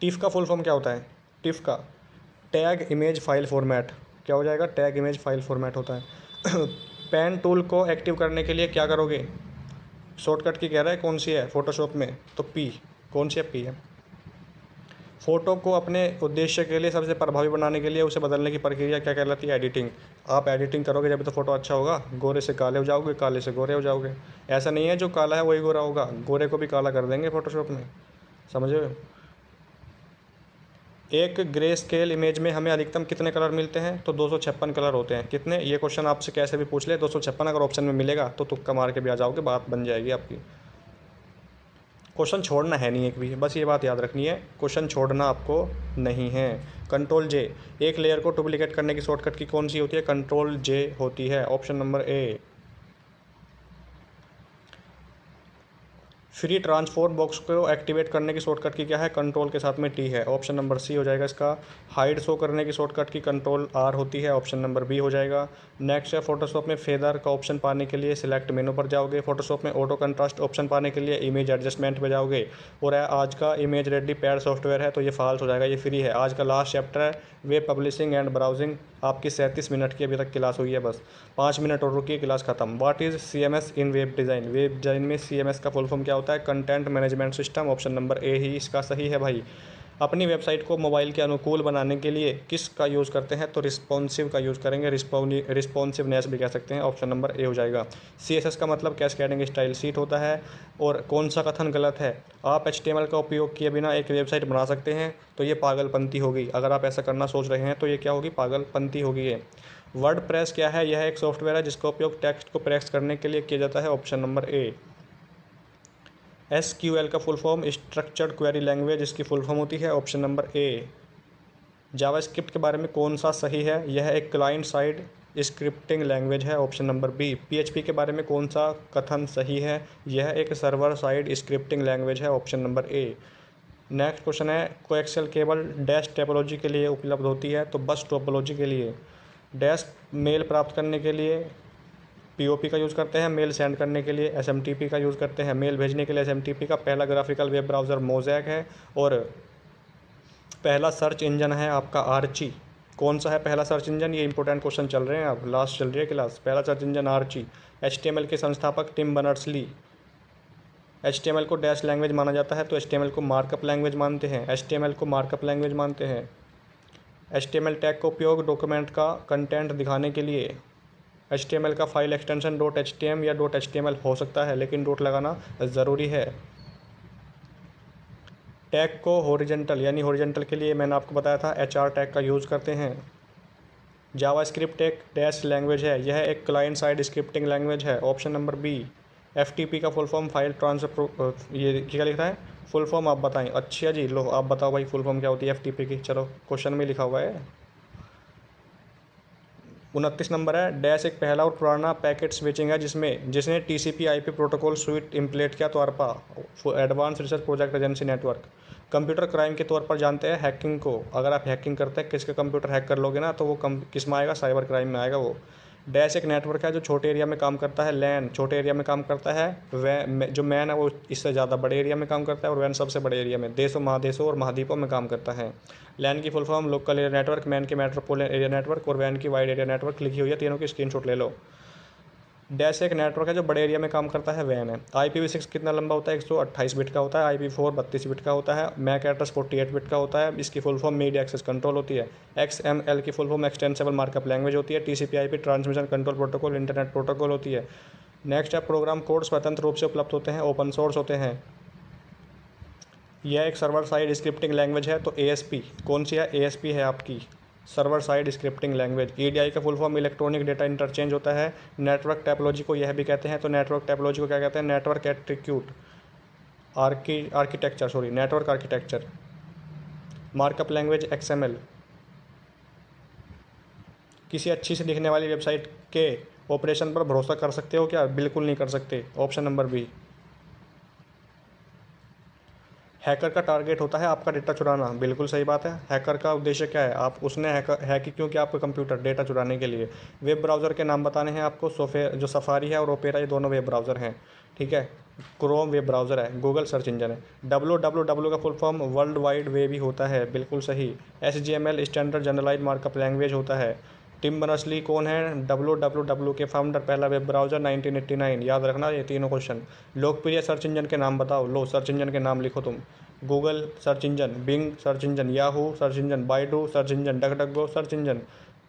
टिफ का फुल फॉर्म क्या होता है टिफ का टैग इमेज फाइल फॉर्मेट क्या हो जाएगा टैग इमेज फाइल फॉर्मेट होता है पेन टूल को एक्टिव करने के लिए क्या करोगे शॉर्टकट की कह रहा है कौन सी है फोटोशॉप में तो पी कौन सी है पी है फ़ोटो को अपने उद्देश्य के लिए सबसे प्रभावी बनाने के लिए उसे बदलने की प्रक्रिया क्या कहलाती है एडिटिंग आप एडिटिंग करोगे जब तो फ़ोटो अच्छा होगा गोरे से काले हो जाओगे काले से गोरे हो जाओगे ऐसा नहीं है जो काला है वही गोरा होगा गोरे को भी काला कर देंगे फ़ोटोशॉप में समझे एक ग्रे स्केल इमेज में हमें अधिकतम कितने कलर मिलते हैं तो दो कलर होते हैं कितने ये क्वेश्चन आपसे कैसे भी पूछ ले दो अगर ऑप्शन में मिलेगा तो तुक्का मार के भी आ जाओगे बात बन जाएगी आपकी क्वेश्चन छोड़ना है नहीं एक भी बस ये बात याद रखनी है क्वेश्चन छोड़ना आपको नहीं है कंट्रोल जे एक लेयर को डुप्लीकेट करने की शॉर्टकट की कौन सी होती है कंट्रोल जे होती है option number A free transform box को एक्टिवेट करने की शॉर्टकट की क्या है कंट्रोल के साथ में टी है ऑप्शन नंबर सी हो जाएगा इसका हाइड शो करने की शॉर्टकट की कंट्रोल आर होती है ऑप्शन नंबर बी हो जाएगा नेक्स्ट है फोटोशॉप में फेदर का ऑप्शन पाने के लिए सिलेक्ट मेनू पर जाओगे फोटोशॉप में ऑटो कंट्रास्ट ऑप्शन पाने के लिए इमेज एडजस्टमेंट पर जाओगे और आज का इमेज रेडी पैड सॉफ्टवेयर है तो ये फाल्स हो जाएगा ये फ्री है आज का लास्ट चैप्टर है वेब पब्लिशिंग एंड ब्राउजिंग आपकी सैंतीस मिनट की अभी तक क्लास हुई है बस पाँच मिनट और रुकी क्लास खत्म what is C M S in web design web design में सी एम एस का फुल फॉर्म क्या होता है content management system option number A ही इसका सही है भाई अपनी वेबसाइट को मोबाइल के अनुकूल बनाने के लिए किस का यूज़ करते हैं तो रिस्पॉन्सिव का यूज़ करेंगे रिस्पॉन्सिवनेस भी कह सकते हैं ऑप्शन नंबर ए हो जाएगा सी का मतलब कैडिंग स्टाइल सीट होता है और कौन सा कथन गलत है आप एच का उपयोग किए बिना एक वेबसाइट बना सकते हैं तो ये पागलपंथी होगी अगर आप ऐसा करना सोच रहे हैं तो ये क्या होगी पागलपंथी होगी ये वर्ड प्रेस क्या है यह एक सॉफ्टवेयर है जिसका उपयोग टेक्स्ट को प्रेस करने के लिए किया जाता है option number A S Q L का full form structured query language इसकी फुल फॉर्म होती है ऑप्शन नंबर ए जावास्क्रिप्ट के बारे में कौन सा सही है यह एक क्लाइंट साइड स्क्रिप्टिंग लैंग्वेज है ऑप्शन नंबर बी पीएचपी के बारे में कौन सा कथन सही है यह एक सर्वर साइड स्क्रिप्टिंग लैंग्वेज है option number A next question है कोएक्सल केबल डैश टेपोलॉजी के लिए उपलब्ध होती है तो बस टोपोलॉजी के लिए डैश मेल प्राप्त करने के लिए पीओपी का यूज़ करते हैं मेल सेंड करने के लिए एसएमटीपी का यूज़ करते हैं मेल भेजने के लिए एसएमटीपी का पहला ग्राफिकल वेब ब्राउज़र मोजैक है और पहला सर्च इंजन है आपका आर्ची कौन सा है पहला सर्च इंजन ये इंपॉर्टेंट क्वेश्चन चल रहे हैं अब लास्ट चल रही है क्लास पहला सर्च इंजन आर्ची एच के संस्थापक टिम बनर्सली एच को डैश लैंग्वेज माना जाता है तो एच को मार्कअप लैंग्वेज मानते हैं एच को मार्कअप लैंग्वेज मानते हैं एच टैग का उपयोग डॉक्यूमेंट का कंटेंट दिखाने के लिए एच का फाइल एक्सटेंशन डॉट एच या डॉट एच हो सकता है लेकिन डॉट लगाना ज़रूरी है टैग को होरिजेंटल यानी होरिजेंटल के लिए मैंने आपको बताया था एच टैग का यूज़ करते हैं जावा स्क्रिप्ट एक डैश लैंग्वेज है यह एक क्लाइंट साइड स्क्रिप्टिंग लैंग्वेज है option number B F T P का फुल फॉर्म फाइल ट्रांसफर ये क्या लिखा है फुल फॉर्म आप बताएं अच्छा जी लो आप बताओ भाई फुल फॉर्म क्या होती है एफ टी पी की चलो क्वेश्चन में लिखा हुआ है उनतीस नंबर है डैश एक पहला और पुराना पैकेट स्विचिंग है जिसमें जिसने T C P I P protocol suite implement किया तौर तो पर advance research project agency network computer crime के तौर पर जानते हैं हैकिंग को अगर आप हैकिंग करते हैं किसके कंप्यूटर हैक कर लोगे ना तो वो कम किस में आएगा साइबर क्राइम में आएगा वो डैश एक नेटवर्क है जो छोटे एरिया में काम करता है लैन छोटे एरिया में काम करता है वै जो मैन है वो इससे ज़्यादा बड़े एरिया में काम करता है और वैन सबसे बड़े एरिया में देशों महादेशों और महाद्वीपों में काम करता है लैन की full form local area network MAN की मेट्रोपोलियन एरिया नेटवर्क और वैन की वाइड एरिया नेटवर्क लिखी हुई है तीनों की स्क्रीन ले लो डैश एक नेटवर्क है जो बड़े एरिया में काम करता है वैन है आई पी वी सिक्स कितना लंबा होता है एक सौ अट्ठाईस बिट का होता है आई पी फोर बत्तीस बिट का होता है MAC address forty eight bit का होता है इसकी full form media access control होती है एक्स एम एल की full form extensible markup language होती है T C P I P transmission control protocol internet protocol होती है नेक्स्ट है प्रोग्राम कोड स्वतंत्र रूप से उपलब्ध होते हैं ओपन सोर्स होते हैं यह एक सर्वर साइड स्क्रिप्टिंग लैंग्वेज है तो ए एस पी कौन सी है ए एस पी है आपकी server side scripting language EDI e का full form electronic data interchange होता है नेटवर्क टेपोलॉजी को यह भी कहते हैं तो नेटवर्क टेपोलॉजी को क्या कहते हैं network attribute architecture sorry network architecture markup language XML किसी अच्छी से दिखने वाली वेबसाइट के ऑपरेशन पर भरोसा कर सकते हो क्या बिल्कुल नहीं कर सकते ऑप्शन नंबर बी हैकर का टारगेट होता है आपका डेटा चुराना बिल्कुल सही बात है हैकर का उद्देश्य क्या है आप उसने हैकर है कि क्योंकि आपका कंप्यूटर डेटा चुराने के लिए वेब ब्राउज़र के नाम बताने हैं आपको सोफे जो सफारी है और ओपेरा ये दोनों वेब ब्राउज़र हैं ठीक है क्रोम वेब ब्राउज़र है गूगल सर्च इंजन है डब्लू डब्ल्यू डब्ल्यू का full form world wide web भी होता है बिल्कुल सही S G M L standard generalise markup language होता है टिम बनसली कौन है डब्लू डब्लू डब्लू के फाउंडर पहला वेब ब्राउजर 1989 याद रखना ये तीनों क्वेश्चन लोकप्रिय सर्च इंजन के नाम बताओ लो सर्च इंजन के नाम लिखो तुम Google search engine Bing search engine Yahoo search engine Baidu search engine DuckDuckGo search engine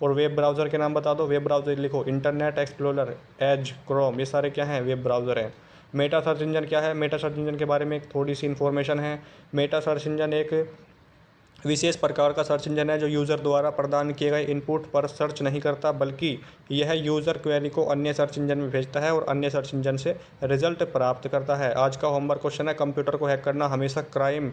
और वेब ब्राउज़र के नाम बता दो वेब ब्राउज़र लिखो इंटरनेट एक्सप्लोरर एज क्रोम ये सारे क्या हैं वेब ब्राउज़र हैं मेटा सर्च इंजन क्या है मेटा सर्च इंजन के बारे में थोड़ी सी इन्फॉर्मेशन है मेटा सर्च इंजन एक विशेष प्रकार का सर्च इंजन है जो यूज़र द्वारा प्रदान किए गए इनपुट पर सर्च नहीं करता बल्कि यह यूज़र क्वेरी को अन्य सर्च इंजन में भेजता है और अन्य सर्च इंजन से रिजल्ट प्राप्त करता है आज का होमवर्क क्वेश्चन है कंप्यूटर को हैक करना हमेशा क्राइम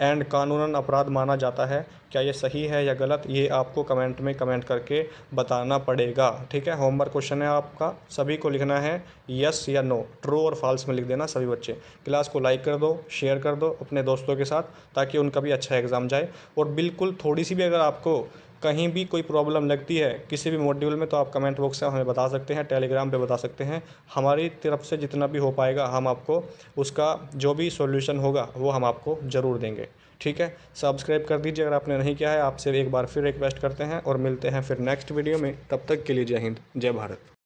एंड कानूनन अपराध माना जाता है क्या ये सही है या गलत ये आपको कमेंट में कमेंट करके बताना पड़ेगा ठीक है होमवर्क क्वेश्चन है आपका सभी को लिखना है यस या नो ट्रू और फॉल्स में लिख देना सभी बच्चे क्लास को लाइक कर दो शेयर कर दो अपने दोस्तों के साथ ताकि उनका भी अच्छा एग्ज़ाम जाए और बिल्कुल थोड़ी सी भी अगर आपको कहीं भी कोई प्रॉब्लम लगती है किसी भी मॉड्यूल में तो आप कमेंट बॉक्स में हमें बता सकते हैं टेलीग्राम पे बता सकते हैं हमारी तरफ से जितना भी हो पाएगा हम आपको उसका जो भी सॉल्यूशन होगा वो हम आपको ज़रूर देंगे ठीक है सब्सक्राइब कर दीजिए अगर आपने नहीं किया है आपसे एक बार फिर रिक्वेस्ट करते हैं और मिलते हैं फिर नेक्स्ट वीडियो में तब तक के लिए जय हिंद जय भारत